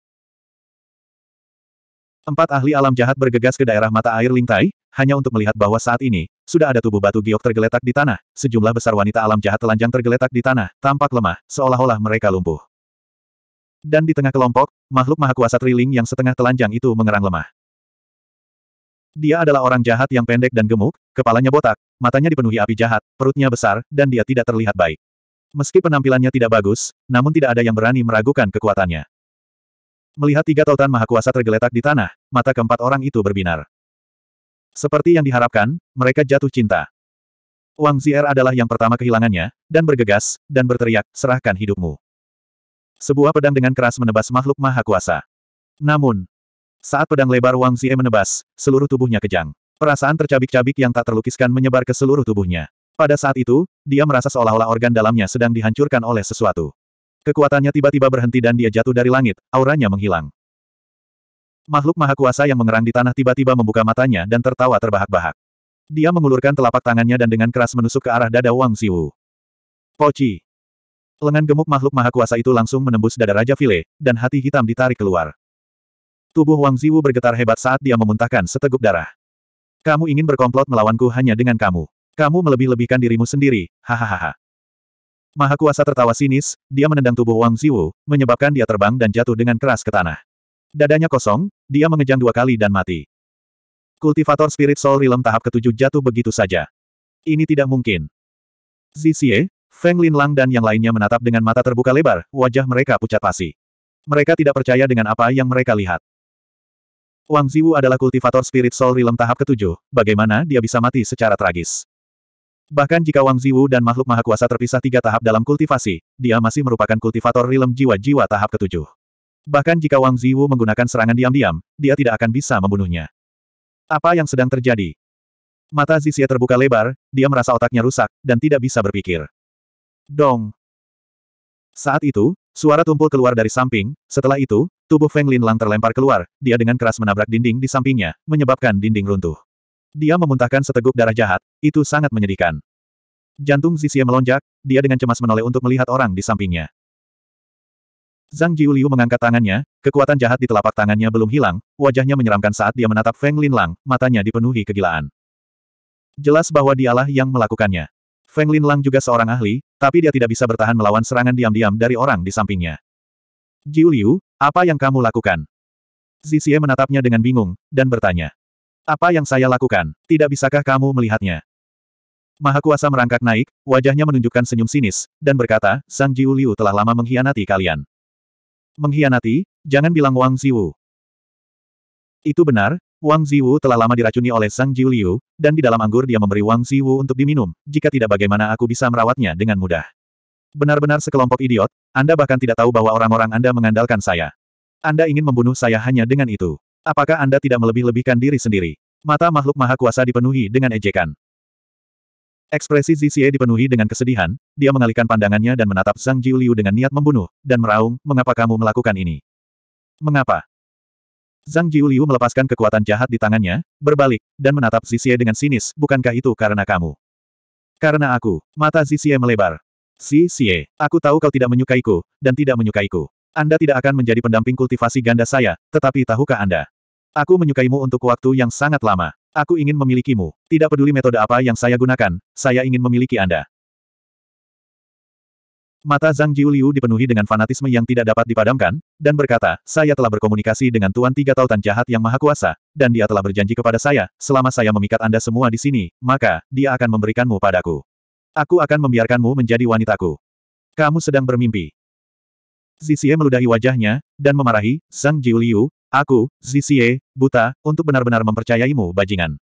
Empat ahli alam jahat bergegas ke daerah mata air Lingtai, hanya untuk melihat bahwa saat ini, sudah ada tubuh batu giok tergeletak di tanah, sejumlah besar wanita alam jahat telanjang tergeletak di tanah, tampak lemah, seolah-olah mereka lumpuh. Dan di tengah kelompok, makhluk mahakuasa Triling yang setengah telanjang itu mengerang lemah. Dia adalah orang jahat yang pendek dan gemuk, kepalanya botak, matanya dipenuhi api jahat, perutnya besar, dan dia tidak terlihat baik. Meski penampilannya tidak bagus, namun tidak ada yang berani meragukan kekuatannya. Melihat tiga tautan maha kuasa tergeletak di tanah, mata keempat orang itu berbinar. Seperti yang diharapkan, mereka jatuh cinta. Wang Zier adalah yang pertama kehilangannya, dan bergegas, dan berteriak, serahkan hidupmu. Sebuah pedang dengan keras menebas makhluk maha kuasa. Namun, saat pedang lebar Wang Xie menebas, seluruh tubuhnya kejang. Perasaan tercabik-cabik yang tak terlukiskan menyebar ke seluruh tubuhnya. Pada saat itu, dia merasa seolah-olah organ dalamnya sedang dihancurkan oleh sesuatu. Kekuatannya tiba-tiba berhenti dan dia jatuh dari langit, auranya menghilang. Makhluk maha kuasa yang mengerang di tanah tiba-tiba membuka matanya dan tertawa terbahak-bahak. Dia mengulurkan telapak tangannya dan dengan keras menusuk ke arah dada Wang Xiu. Poci. Lengan gemuk makhluk maha kuasa itu langsung menembus dada Raja File, dan hati hitam ditarik keluar. Tubuh Wang Ziwu bergetar hebat saat dia memuntahkan seteguk darah. Kamu ingin berkomplot melawanku hanya dengan kamu. Kamu melebih-lebihkan dirimu sendiri, hahaha. Maha Kuasa tertawa sinis, dia menendang tubuh Wang Ziwu, menyebabkan dia terbang dan jatuh dengan keras ke tanah. Dadanya kosong, dia mengejang dua kali dan mati. Kultivator Spirit Soul Realm tahap ketujuh jatuh begitu saja. Ini tidak mungkin. Zixie, Feng Lin Lang dan yang lainnya menatap dengan mata terbuka lebar, wajah mereka pucat pasi. Mereka tidak percaya dengan apa yang mereka lihat. Wang Ziwu adalah kultivator spirit soul realm tahap ketujuh, bagaimana dia bisa mati secara tragis? Bahkan jika Wang Ziwu dan makhluk maha kuasa terpisah tiga tahap dalam kultivasi, dia masih merupakan kultivator realm jiwa-jiwa tahap ketujuh. Bahkan jika Wang Ziwu menggunakan serangan diam-diam, dia tidak akan bisa membunuhnya. Apa yang sedang terjadi? Mata Zixia terbuka lebar, dia merasa otaknya rusak, dan tidak bisa berpikir. Dong! Saat itu, suara tumpul keluar dari samping, setelah itu, Tubuh Feng Linlang terlempar keluar, dia dengan keras menabrak dinding di sampingnya, menyebabkan dinding runtuh. Dia memuntahkan seteguk darah jahat, itu sangat menyedihkan. Jantung Zixie melonjak, dia dengan cemas menoleh untuk melihat orang di sampingnya. Zhang Jiuliu mengangkat tangannya, kekuatan jahat di telapak tangannya belum hilang, wajahnya menyeramkan saat dia menatap Feng Linlang, matanya dipenuhi kegilaan. Jelas bahwa dialah yang melakukannya. Feng Linlang juga seorang ahli, tapi dia tidak bisa bertahan melawan serangan diam-diam dari orang di sampingnya. Jiuliu. Apa yang kamu lakukan? Zixie menatapnya dengan bingung, dan bertanya. Apa yang saya lakukan? Tidak bisakah kamu melihatnya? Maha Kuasa merangkak naik, wajahnya menunjukkan senyum sinis, dan berkata, Sang Jiu Liu telah lama mengkhianati kalian. Mengkhianati? Jangan bilang Wang Ziwu. Itu benar, Wang Ziwu telah lama diracuni oleh Sang Jiu Liu, dan di dalam anggur dia memberi Wang Ziwu untuk diminum, jika tidak bagaimana aku bisa merawatnya dengan mudah. Benar-benar sekelompok idiot, Anda bahkan tidak tahu bahwa orang-orang Anda mengandalkan saya. Anda ingin membunuh saya hanya dengan itu. Apakah Anda tidak melebih-lebihkan diri sendiri? Mata makhluk maha kuasa dipenuhi dengan ejekan. Ekspresi Zixie dipenuhi dengan kesedihan, dia mengalihkan pandangannya dan menatap Zhang Jiuliu dengan niat membunuh, dan meraung, mengapa kamu melakukan ini? Mengapa? Zhang Jiuliu melepaskan kekuatan jahat di tangannya, berbalik, dan menatap Zixie dengan sinis, bukankah itu karena kamu? Karena aku, mata Zixie melebar. Si Xie, aku tahu kau tidak menyukaiku, dan tidak menyukaiku. Anda tidak akan menjadi pendamping kultivasi ganda saya, tetapi tahukah Anda? Aku menyukaimu untuk waktu yang sangat lama. Aku ingin memilikimu. Tidak peduli metode apa yang saya gunakan, saya ingin memiliki Anda. Mata Zhang Jiuliu dipenuhi dengan fanatisme yang tidak dapat dipadamkan, dan berkata, saya telah berkomunikasi dengan Tuan Tiga Tautan Jahat yang Maha Kuasa, dan dia telah berjanji kepada saya, selama saya memikat Anda semua di sini, maka, dia akan memberikanmu padaku. Aku akan membiarkanmu menjadi wanitaku. Kamu sedang bermimpi. Zixie meludahi wajahnya, dan memarahi, Sang Jiuliu, aku, Zixie, buta, untuk benar-benar mempercayaimu bajingan.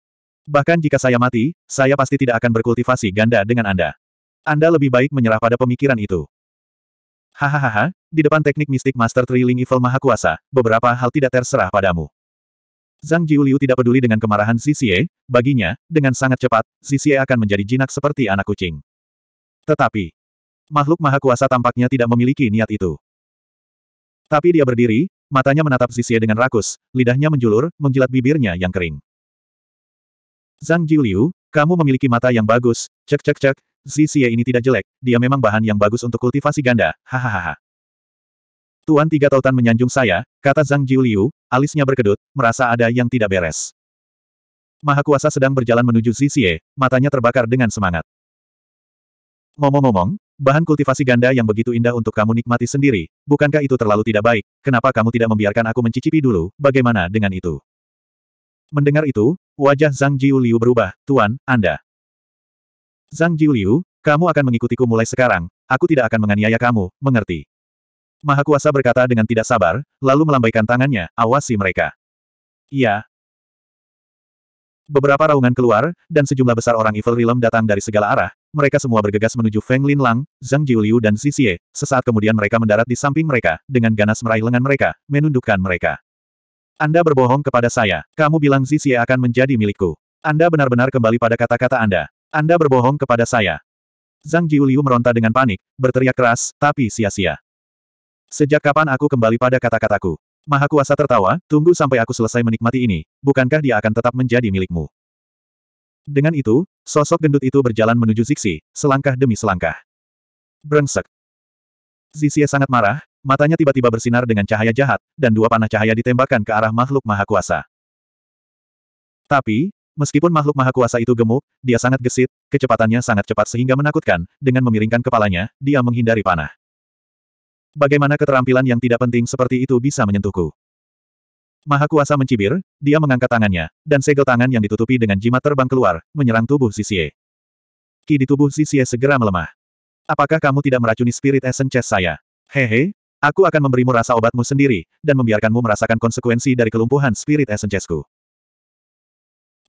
Bahkan jika saya mati, saya pasti tidak akan berkultivasi ganda dengan Anda. Anda lebih baik menyerah pada pemikiran itu. Hahaha, di depan teknik mistik Master Triling Evil Maha Kuasa, beberapa hal tidak terserah padamu. Zhang Jiuliu tidak peduli dengan kemarahan Xie, baginya, dengan sangat cepat, Xie akan menjadi jinak seperti anak kucing. Tetapi, makhluk maha kuasa tampaknya tidak memiliki niat itu. Tapi dia berdiri, matanya menatap Xie dengan rakus, lidahnya menjulur, menjilat bibirnya yang kering. Zhang Jiuliu, kamu memiliki mata yang bagus, cek cek cek, Xie ini tidak jelek, dia memang bahan yang bagus untuk kultivasi ganda, hahaha. Tuan Tiga Tautan menyanjung saya, Kata Zhang Jiuliu, alisnya berkedut, merasa ada yang tidak beres. Maha kuasa sedang berjalan menuju Zixie, matanya terbakar dengan semangat. Ngomong-ngomong, bahan kultivasi ganda yang begitu indah untuk kamu nikmati sendiri, bukankah itu terlalu tidak baik? Kenapa kamu tidak membiarkan aku mencicipi dulu, bagaimana dengan itu? Mendengar itu, wajah Zhang Jiuliu berubah, Tuan, Anda. Zhang Jiuliu, kamu akan mengikutiku mulai sekarang, aku tidak akan menganiaya kamu, mengerti? Maha Kuasa berkata dengan tidak sabar, lalu melambaikan tangannya, awasi mereka. Iya. Beberapa raungan keluar, dan sejumlah besar orang Evil Realm datang dari segala arah, mereka semua bergegas menuju Feng Linlang, Zhang Jiuliu dan Xie, sesaat kemudian mereka mendarat di samping mereka, dengan ganas meraih lengan mereka, menundukkan mereka. Anda berbohong kepada saya, kamu bilang Xie akan menjadi milikku. Anda benar-benar kembali pada kata-kata Anda. Anda berbohong kepada saya. Zhang Jiuliu meronta dengan panik, berteriak keras, tapi sia-sia. Sejak kapan aku kembali pada kata-kataku? Maha Kuasa tertawa, tunggu sampai aku selesai menikmati ini, bukankah dia akan tetap menjadi milikmu? Dengan itu, sosok gendut itu berjalan menuju Zixi, selangkah demi selangkah. Brengsek. Zixi sangat marah, matanya tiba-tiba bersinar dengan cahaya jahat, dan dua panah cahaya ditembakkan ke arah makhluk maha kuasa. Tapi, meskipun makhluk maha kuasa itu gemuk, dia sangat gesit, kecepatannya sangat cepat sehingga menakutkan, dengan memiringkan kepalanya, dia menghindari panah. Bagaimana keterampilan yang tidak penting seperti itu bisa menyentuhku? Maha Kuasa mencibir, dia mengangkat tangannya, dan segel tangan yang ditutupi dengan jimat terbang keluar, menyerang tubuh Sisie. Ki di tubuh Sisie segera melemah. Apakah kamu tidak meracuni spirit essence saya? Hehe, aku akan memberimu rasa obatmu sendiri, dan membiarkanmu merasakan konsekuensi dari kelumpuhan spirit essenceku.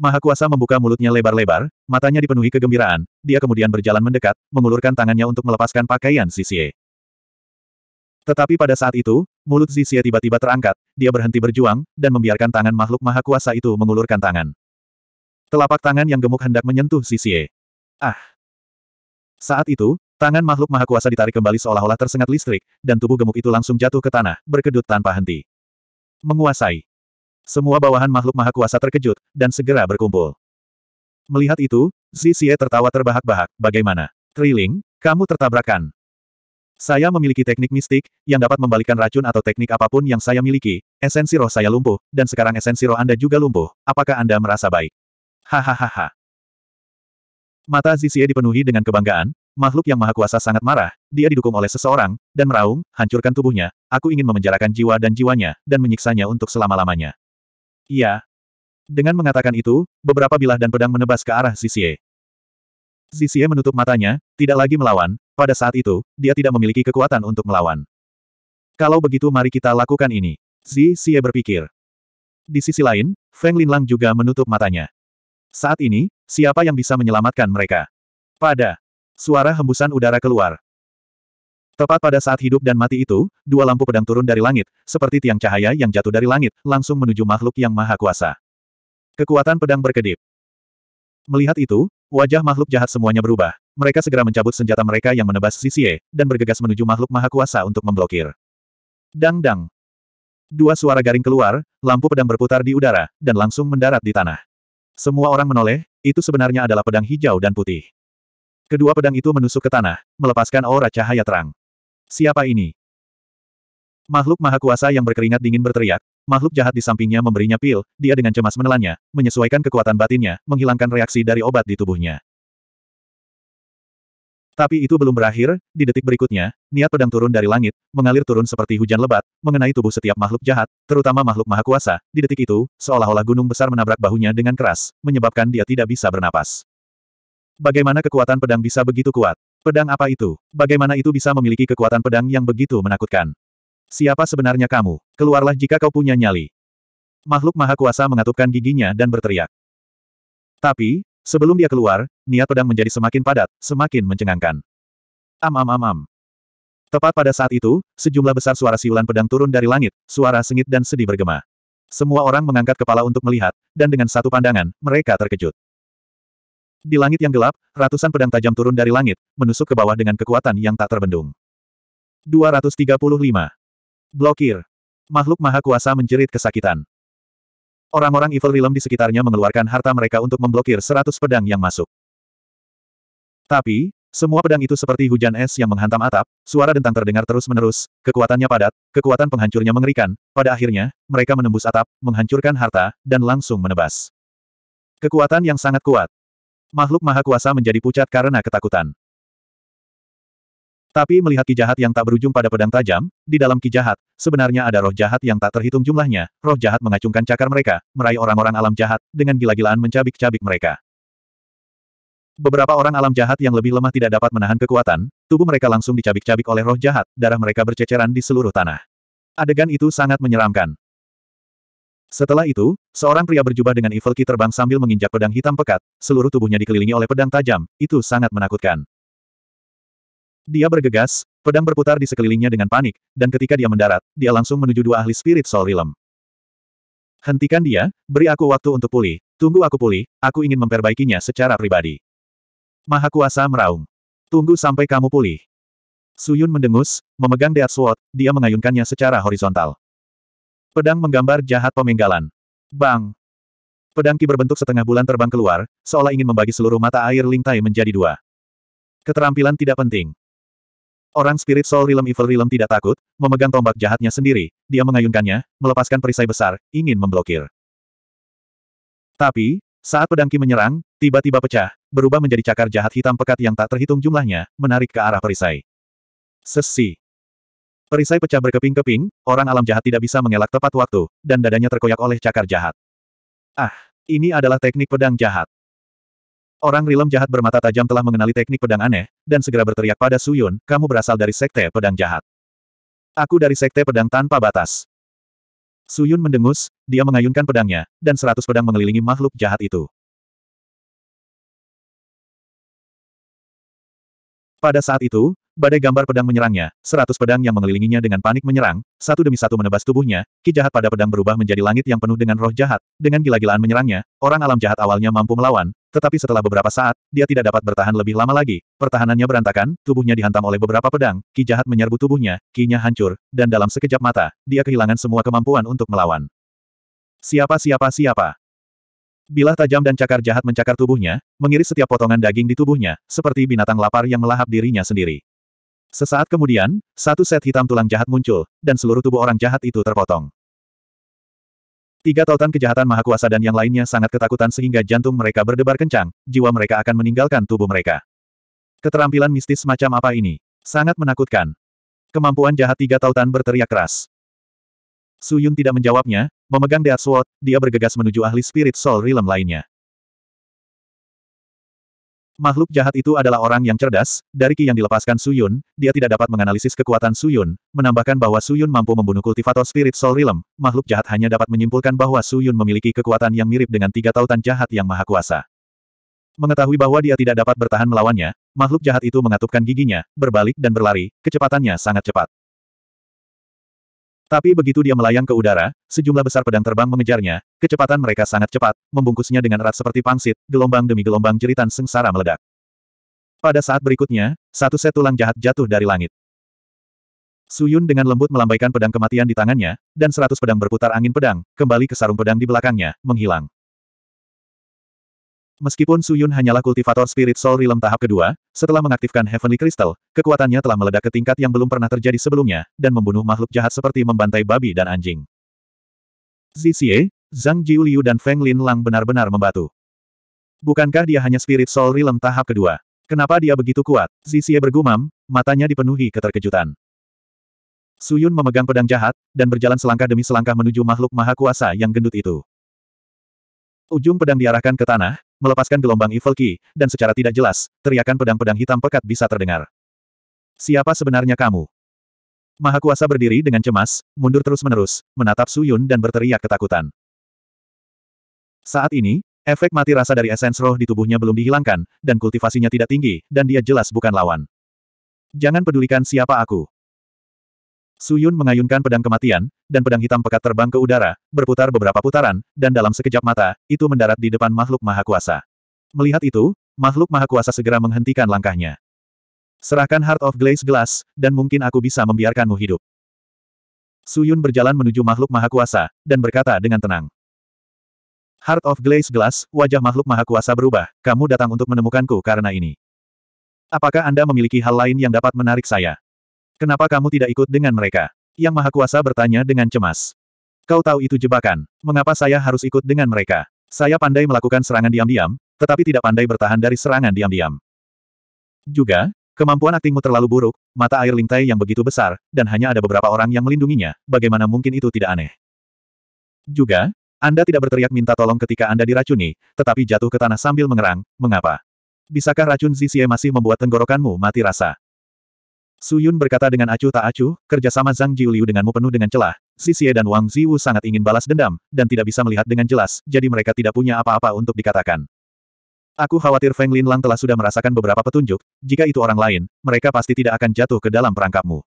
Maha Kuasa membuka mulutnya lebar-lebar, matanya dipenuhi kegembiraan, dia kemudian berjalan mendekat, mengulurkan tangannya untuk melepaskan pakaian Sisie. Tetapi pada saat itu, mulut Zixie tiba-tiba terangkat, dia berhenti berjuang, dan membiarkan tangan makhluk maha kuasa itu mengulurkan tangan. Telapak tangan yang gemuk hendak menyentuh Zixie. Ah! Saat itu, tangan makhluk maha kuasa ditarik kembali seolah-olah tersengat listrik, dan tubuh gemuk itu langsung jatuh ke tanah, berkedut tanpa henti. Menguasai. Semua bawahan makhluk maha kuasa terkejut, dan segera berkumpul. Melihat itu, Zixie tertawa terbahak-bahak, bagaimana? Triling, kamu tertabrakan. Saya memiliki teknik mistik, yang dapat membalikan racun atau teknik apapun yang saya miliki. Esensi roh saya lumpuh, dan sekarang esensi roh Anda juga lumpuh. Apakah Anda merasa baik? Hahaha. Mata Zixie dipenuhi dengan kebanggaan, makhluk yang maha kuasa sangat marah, dia didukung oleh seseorang, dan meraung, hancurkan tubuhnya, aku ingin memenjarakan jiwa dan jiwanya, dan menyiksanya untuk selama-lamanya. Iya. Dengan mengatakan itu, beberapa bilah dan pedang menebas ke arah Zixie. Zixie menutup matanya, tidak lagi melawan, pada saat itu, dia tidak memiliki kekuatan untuk melawan. Kalau begitu mari kita lakukan ini. Zixie berpikir. Di sisi lain, Feng Linlang juga menutup matanya. Saat ini, siapa yang bisa menyelamatkan mereka? Pada suara hembusan udara keluar. Tepat pada saat hidup dan mati itu, dua lampu pedang turun dari langit, seperti tiang cahaya yang jatuh dari langit, langsung menuju makhluk yang maha kuasa. Kekuatan pedang berkedip. Melihat itu, wajah makhluk jahat semuanya berubah. Mereka segera mencabut senjata mereka yang menebas Sisye, dan bergegas menuju makhluk maha kuasa untuk memblokir. Dang-dang. Dua suara garing keluar, lampu pedang berputar di udara, dan langsung mendarat di tanah. Semua orang menoleh, itu sebenarnya adalah pedang hijau dan putih. Kedua pedang itu menusuk ke tanah, melepaskan aura cahaya terang. Siapa ini? Makhluk maha kuasa yang berkeringat dingin berteriak, makhluk jahat di sampingnya memberinya pil, dia dengan cemas menelannya, menyesuaikan kekuatan batinnya, menghilangkan reaksi dari obat di tubuhnya. Tapi itu belum berakhir, di detik berikutnya, niat pedang turun dari langit, mengalir turun seperti hujan lebat, mengenai tubuh setiap makhluk jahat, terutama makhluk maha kuasa, di detik itu, seolah-olah gunung besar menabrak bahunya dengan keras, menyebabkan dia tidak bisa bernapas. Bagaimana kekuatan pedang bisa begitu kuat? Pedang apa itu? Bagaimana itu bisa memiliki kekuatan pedang yang begitu menakutkan? Siapa sebenarnya kamu? Keluarlah jika kau punya nyali. Makhluk maha kuasa mengatupkan giginya dan berteriak. Tapi, sebelum dia keluar, niat pedang menjadi semakin padat, semakin mencengangkan. Am am am am. Tepat pada saat itu, sejumlah besar suara siulan pedang turun dari langit, suara sengit dan sedih bergema. Semua orang mengangkat kepala untuk melihat, dan dengan satu pandangan, mereka terkejut. Di langit yang gelap, ratusan pedang tajam turun dari langit, menusuk ke bawah dengan kekuatan yang tak terbendung. 235. Blokir. Makhluk maha kuasa menjerit kesakitan. Orang-orang Evil Realm di sekitarnya mengeluarkan harta mereka untuk memblokir seratus pedang yang masuk. Tapi, semua pedang itu seperti hujan es yang menghantam atap, suara dentang terdengar terus-menerus, kekuatannya padat, kekuatan penghancurnya mengerikan, pada akhirnya, mereka menembus atap, menghancurkan harta, dan langsung menebas. Kekuatan yang sangat kuat. Makhluk maha kuasa menjadi pucat karena ketakutan. Tapi melihat ki jahat yang tak berujung pada pedang tajam, di dalam ki jahat, sebenarnya ada roh jahat yang tak terhitung jumlahnya, roh jahat mengacungkan cakar mereka, meraih orang-orang alam jahat, dengan gila-gilaan mencabik-cabik mereka. Beberapa orang alam jahat yang lebih lemah tidak dapat menahan kekuatan, tubuh mereka langsung dicabik-cabik oleh roh jahat, darah mereka berceceran di seluruh tanah. Adegan itu sangat menyeramkan. Setelah itu, seorang pria berjubah dengan evil ki terbang sambil menginjak pedang hitam pekat, seluruh tubuhnya dikelilingi oleh pedang tajam, itu sangat menakutkan. Dia bergegas, pedang berputar di sekelilingnya dengan panik, dan ketika dia mendarat, dia langsung menuju dua ahli spirit soul realm. Hentikan dia, beri aku waktu untuk pulih, tunggu aku pulih, aku ingin memperbaikinya secara pribadi. Maha Kuasa meraung. Tunggu sampai kamu pulih. Suyun mendengus, memegang Death Sword, dia mengayunkannya secara horizontal. Pedang menggambar jahat pemenggalan. Bang! Pedang ki berbentuk setengah bulan terbang keluar, seolah ingin membagi seluruh mata air Ling Lingtai menjadi dua. Keterampilan tidak penting. Orang spirit soul realm evil realm tidak takut, memegang tombak jahatnya sendiri, dia mengayunkannya, melepaskan perisai besar, ingin memblokir. Tapi, saat pedangki menyerang, tiba-tiba pecah, berubah menjadi cakar jahat hitam pekat yang tak terhitung jumlahnya, menarik ke arah perisai. Sesi. Perisai pecah berkeping-keping, orang alam jahat tidak bisa mengelak tepat waktu, dan dadanya terkoyak oleh cakar jahat. Ah, ini adalah teknik pedang jahat. Orang rilem jahat bermata tajam telah mengenali teknik pedang aneh, dan segera berteriak pada Su Yun, kamu berasal dari sekte pedang jahat. Aku dari sekte pedang tanpa batas. Su Yun mendengus, dia mengayunkan pedangnya, dan seratus pedang mengelilingi makhluk jahat itu. Pada saat itu, badai gambar pedang menyerangnya, seratus pedang yang mengelilinginya dengan panik menyerang, satu demi satu menebas tubuhnya, ki jahat pada pedang berubah menjadi langit yang penuh dengan roh jahat, dengan gila-gilaan menyerangnya, orang alam jahat awalnya mampu melawan, tetapi setelah beberapa saat, dia tidak dapat bertahan lebih lama lagi. Pertahanannya berantakan, tubuhnya dihantam oleh beberapa pedang, ki jahat menyerbu tubuhnya, kinya hancur, dan dalam sekejap mata, dia kehilangan semua kemampuan untuk melawan. Siapa siapa siapa? Bilah tajam dan cakar jahat mencakar tubuhnya, mengiris setiap potongan daging di tubuhnya, seperti binatang lapar yang melahap dirinya sendiri. Sesaat kemudian, satu set hitam tulang jahat muncul, dan seluruh tubuh orang jahat itu terpotong. Tiga tautan kejahatan maha kuasa dan yang lainnya sangat ketakutan sehingga jantung mereka berdebar kencang, jiwa mereka akan meninggalkan tubuh mereka. Keterampilan mistis macam apa ini? Sangat menakutkan. Kemampuan jahat tiga tautan berteriak keras. Suyun tidak menjawabnya, memegang Death Sword, dia bergegas menuju ahli spirit soul realm lainnya. Makhluk jahat itu adalah orang yang cerdas, dari Ki yang dilepaskan Suyun, dia tidak dapat menganalisis kekuatan Suyun, menambahkan bahwa Suyun mampu membunuh kultivator spirit soul realm, makhluk jahat hanya dapat menyimpulkan bahwa Suyun memiliki kekuatan yang mirip dengan tiga tautan jahat yang maha kuasa. Mengetahui bahwa dia tidak dapat bertahan melawannya, makhluk jahat itu mengatupkan giginya, berbalik dan berlari, kecepatannya sangat cepat. Tapi begitu dia melayang ke udara, sejumlah besar pedang terbang mengejarnya, kecepatan mereka sangat cepat, membungkusnya dengan erat seperti pangsit, gelombang demi gelombang jeritan sengsara meledak. Pada saat berikutnya, satu set tulang jahat jatuh dari langit. Suyun dengan lembut melambaikan pedang kematian di tangannya, dan seratus pedang berputar angin pedang, kembali ke sarung pedang di belakangnya, menghilang. Meskipun Suyun hanyalah kultivator Spirit Soul Realm tahap kedua, setelah mengaktifkan Heavenly Crystal, kekuatannya telah meledak ke tingkat yang belum pernah terjadi sebelumnya, dan membunuh makhluk jahat seperti membantai babi dan anjing. Zixie, Zhang Jiuliu dan Feng Lin Lang benar-benar membatu. Bukankah dia hanya Spirit Soul Realm tahap kedua? Kenapa dia begitu kuat? Zixie bergumam, matanya dipenuhi keterkejutan. Suyun memegang pedang jahat, dan berjalan selangkah demi selangkah menuju makhluk maha kuasa yang gendut itu. Ujung pedang diarahkan ke tanah, melepaskan gelombang Evil Ki, dan secara tidak jelas, teriakan pedang-pedang hitam pekat bisa terdengar. Siapa sebenarnya kamu? Maha Kuasa berdiri dengan cemas, mundur terus-menerus, menatap Suyun dan berteriak ketakutan. Saat ini, efek mati rasa dari esens roh di tubuhnya belum dihilangkan, dan kultivasinya tidak tinggi, dan dia jelas bukan lawan. Jangan pedulikan siapa aku. Suyun mengayunkan pedang kematian, dan pedang hitam pekat terbang ke udara, berputar beberapa putaran, dan dalam sekejap mata, itu mendarat di depan makhluk maha kuasa. Melihat itu, makhluk maha kuasa segera menghentikan langkahnya. Serahkan Heart of Glaze Glass, dan mungkin aku bisa membiarkanmu hidup. Suyun berjalan menuju makhluk maha kuasa, dan berkata dengan tenang. Heart of Glaze Glass, wajah makhluk maha kuasa berubah, kamu datang untuk menemukanku karena ini. Apakah Anda memiliki hal lain yang dapat menarik saya? Kenapa kamu tidak ikut dengan mereka? Yang Maha Kuasa bertanya dengan cemas. Kau tahu itu jebakan. Mengapa saya harus ikut dengan mereka? Saya pandai melakukan serangan diam-diam, tetapi tidak pandai bertahan dari serangan diam-diam. Juga, kemampuan aktingmu terlalu buruk, mata air lingtai yang begitu besar, dan hanya ada beberapa orang yang melindunginya, bagaimana mungkin itu tidak aneh. Juga, Anda tidak berteriak minta tolong ketika Anda diracuni, tetapi jatuh ke tanah sambil mengerang, mengapa? Bisakah racun Zixie masih membuat tenggorokanmu mati rasa? Su Yun berkata dengan acuh tak acuh, kerjasama Zhang Jiuliu denganmu penuh dengan celah. Si Xie dan Wang Ziwu sangat ingin balas dendam, dan tidak bisa melihat dengan jelas, jadi mereka tidak punya apa-apa untuk dikatakan. Aku khawatir Feng Lin Lang telah sudah merasakan beberapa petunjuk, jika itu orang lain, mereka pasti tidak akan jatuh ke dalam perangkapmu.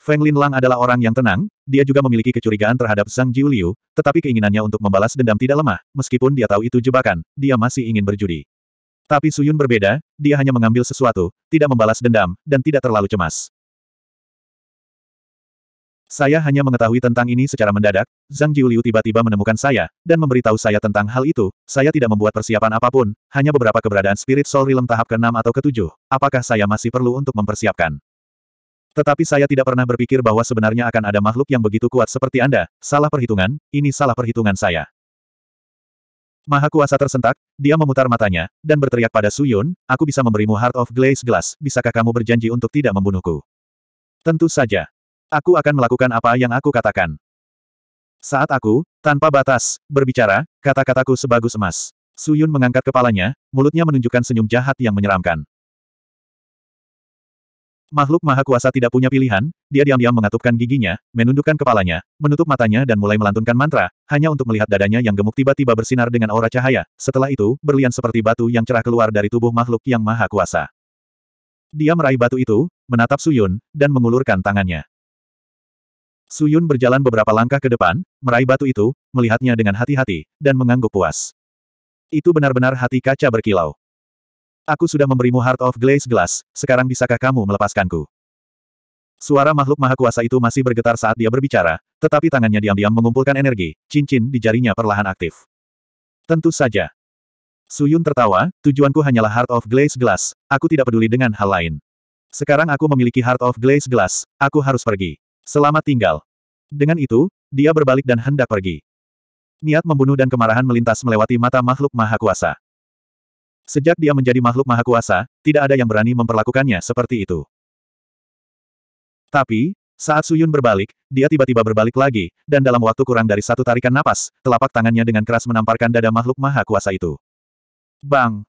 Feng Lin Lang adalah orang yang tenang, dia juga memiliki kecurigaan terhadap Zhang Jiuliu, tetapi keinginannya untuk membalas dendam tidak lemah, meskipun dia tahu itu jebakan, dia masih ingin berjudi. Tapi Suyun berbeda, dia hanya mengambil sesuatu, tidak membalas dendam, dan tidak terlalu cemas. Saya hanya mengetahui tentang ini secara mendadak, Zhang Jiuliu tiba-tiba menemukan saya, dan memberitahu saya tentang hal itu, saya tidak membuat persiapan apapun, hanya beberapa keberadaan Spirit Soul Realm tahap ke-6 atau ke-7, apakah saya masih perlu untuk mempersiapkan? Tetapi saya tidak pernah berpikir bahwa sebenarnya akan ada makhluk yang begitu kuat seperti Anda. Salah perhitungan, ini salah perhitungan saya. Maha Kuasa tersentak, dia memutar matanya, dan berteriak pada Su Yun, aku bisa memberimu Heart of Glaze Glass, bisakah kamu berjanji untuk tidak membunuhku? Tentu saja. Aku akan melakukan apa yang aku katakan. Saat aku, tanpa batas, berbicara, kata-kataku sebagus emas. Su Yun mengangkat kepalanya, mulutnya menunjukkan senyum jahat yang menyeramkan. Makhluk maha kuasa tidak punya pilihan, dia diam-diam mengatupkan giginya, menundukkan kepalanya, menutup matanya dan mulai melantunkan mantra, hanya untuk melihat dadanya yang gemuk tiba-tiba bersinar dengan aura cahaya, setelah itu, berlian seperti batu yang cerah keluar dari tubuh makhluk yang maha kuasa. Dia meraih batu itu, menatap Suyun, dan mengulurkan tangannya. Suyun berjalan beberapa langkah ke depan, meraih batu itu, melihatnya dengan hati-hati, dan mengangguk puas. Itu benar-benar hati kaca berkilau. Aku sudah memberimu Heart of Glaze Glass, sekarang bisakah kamu melepaskanku? Suara makhluk maha kuasa itu masih bergetar saat dia berbicara, tetapi tangannya diam-diam mengumpulkan energi, cincin di jarinya perlahan aktif. Tentu saja. Suyun tertawa, tujuanku hanyalah Heart of Glaze Glass, aku tidak peduli dengan hal lain. Sekarang aku memiliki Heart of Glaze Glass, aku harus pergi. Selamat tinggal. Dengan itu, dia berbalik dan hendak pergi. Niat membunuh dan kemarahan melintas melewati mata makhluk maha kuasa. Sejak dia menjadi makhluk maha kuasa, tidak ada yang berani memperlakukannya seperti itu. Tapi, saat Suyun berbalik, dia tiba-tiba berbalik lagi, dan dalam waktu kurang dari satu tarikan napas, telapak tangannya dengan keras menamparkan dada makhluk maha kuasa itu. Bang!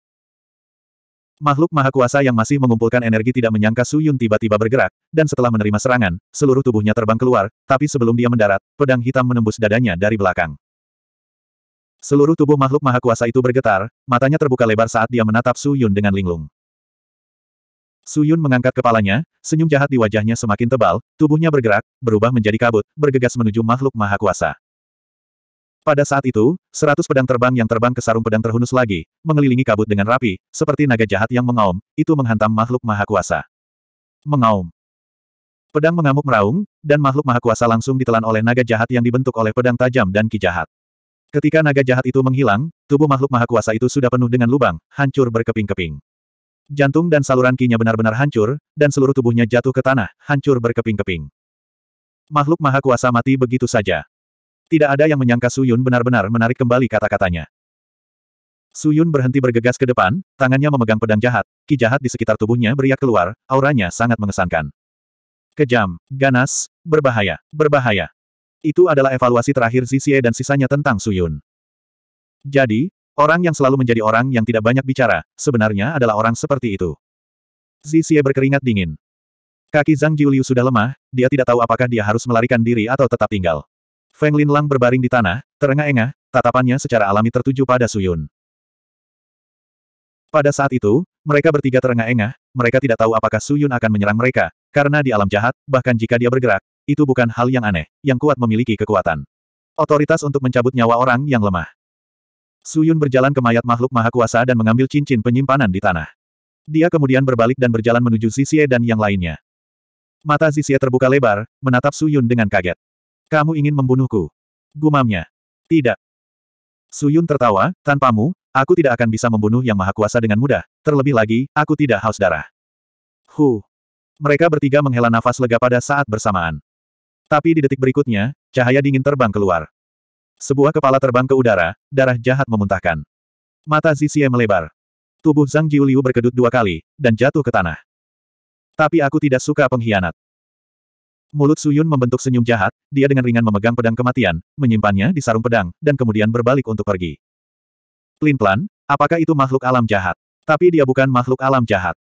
Makhluk maha kuasa yang masih mengumpulkan energi tidak menyangka Suyun tiba-tiba bergerak, dan setelah menerima serangan, seluruh tubuhnya terbang keluar, tapi sebelum dia mendarat, pedang hitam menembus dadanya dari belakang. Seluruh tubuh makhluk maha kuasa itu bergetar, matanya terbuka lebar saat dia menatap Su Yun dengan linglung. Su Yun mengangkat kepalanya, senyum jahat di wajahnya semakin tebal, tubuhnya bergerak, berubah menjadi kabut, bergegas menuju makhluk maha kuasa. Pada saat itu, seratus pedang terbang yang terbang ke sarung pedang terhunus lagi, mengelilingi kabut dengan rapi, seperti naga jahat yang mengaum, itu menghantam makhluk maha kuasa. Mengaum. Pedang mengamuk meraung, dan makhluk maha kuasa langsung ditelan oleh naga jahat yang dibentuk oleh pedang tajam dan ki jahat. Ketika naga jahat itu menghilang, tubuh makhluk maha kuasa itu sudah penuh dengan lubang, hancur berkeping-keping. Jantung dan saluran kinya benar-benar hancur, dan seluruh tubuhnya jatuh ke tanah, hancur berkeping-keping. Makhluk maha kuasa mati begitu saja. Tidak ada yang menyangka Suyun benar-benar menarik kembali kata-katanya. Suyun berhenti bergegas ke depan, tangannya memegang pedang jahat, ki jahat di sekitar tubuhnya beriak keluar, auranya sangat mengesankan. Kejam, ganas, berbahaya, berbahaya. Itu adalah evaluasi terakhir Zixie dan sisanya tentang Suyun. Jadi, orang yang selalu menjadi orang yang tidak banyak bicara, sebenarnya adalah orang seperti itu. Zixie berkeringat dingin. Kaki Zhang Jiuliu sudah lemah, dia tidak tahu apakah dia harus melarikan diri atau tetap tinggal. Feng Lin lang berbaring di tanah, terengah-engah, tatapannya secara alami tertuju pada Suyun. Pada saat itu, mereka bertiga terengah-engah, mereka tidak tahu apakah Suyun akan menyerang mereka, karena di alam jahat, bahkan jika dia bergerak, itu bukan hal yang aneh, yang kuat memiliki kekuatan. Otoritas untuk mencabut nyawa orang yang lemah. Suyun berjalan ke mayat makhluk maha kuasa dan mengambil cincin penyimpanan di tanah. Dia kemudian berbalik dan berjalan menuju Zixie dan yang lainnya. Mata Zixie terbuka lebar, menatap Suyun dengan kaget. Kamu ingin membunuhku? Gumamnya. Tidak. Suyun tertawa, tanpamu, aku tidak akan bisa membunuh yang maha kuasa dengan mudah, terlebih lagi, aku tidak haus darah. Hu. Mereka bertiga menghela nafas lega pada saat bersamaan. Tapi di detik berikutnya, cahaya dingin terbang keluar. Sebuah kepala terbang ke udara, darah jahat memuntahkan. Mata Zixie melebar. Tubuh Zhang Jiuliu berkedut dua kali, dan jatuh ke tanah. Tapi aku tidak suka pengkhianat. Mulut Suyun membentuk senyum jahat, dia dengan ringan memegang pedang kematian, menyimpannya di sarung pedang, dan kemudian berbalik untuk pergi. Plin-plan, apakah itu makhluk alam jahat? Tapi dia bukan makhluk alam jahat.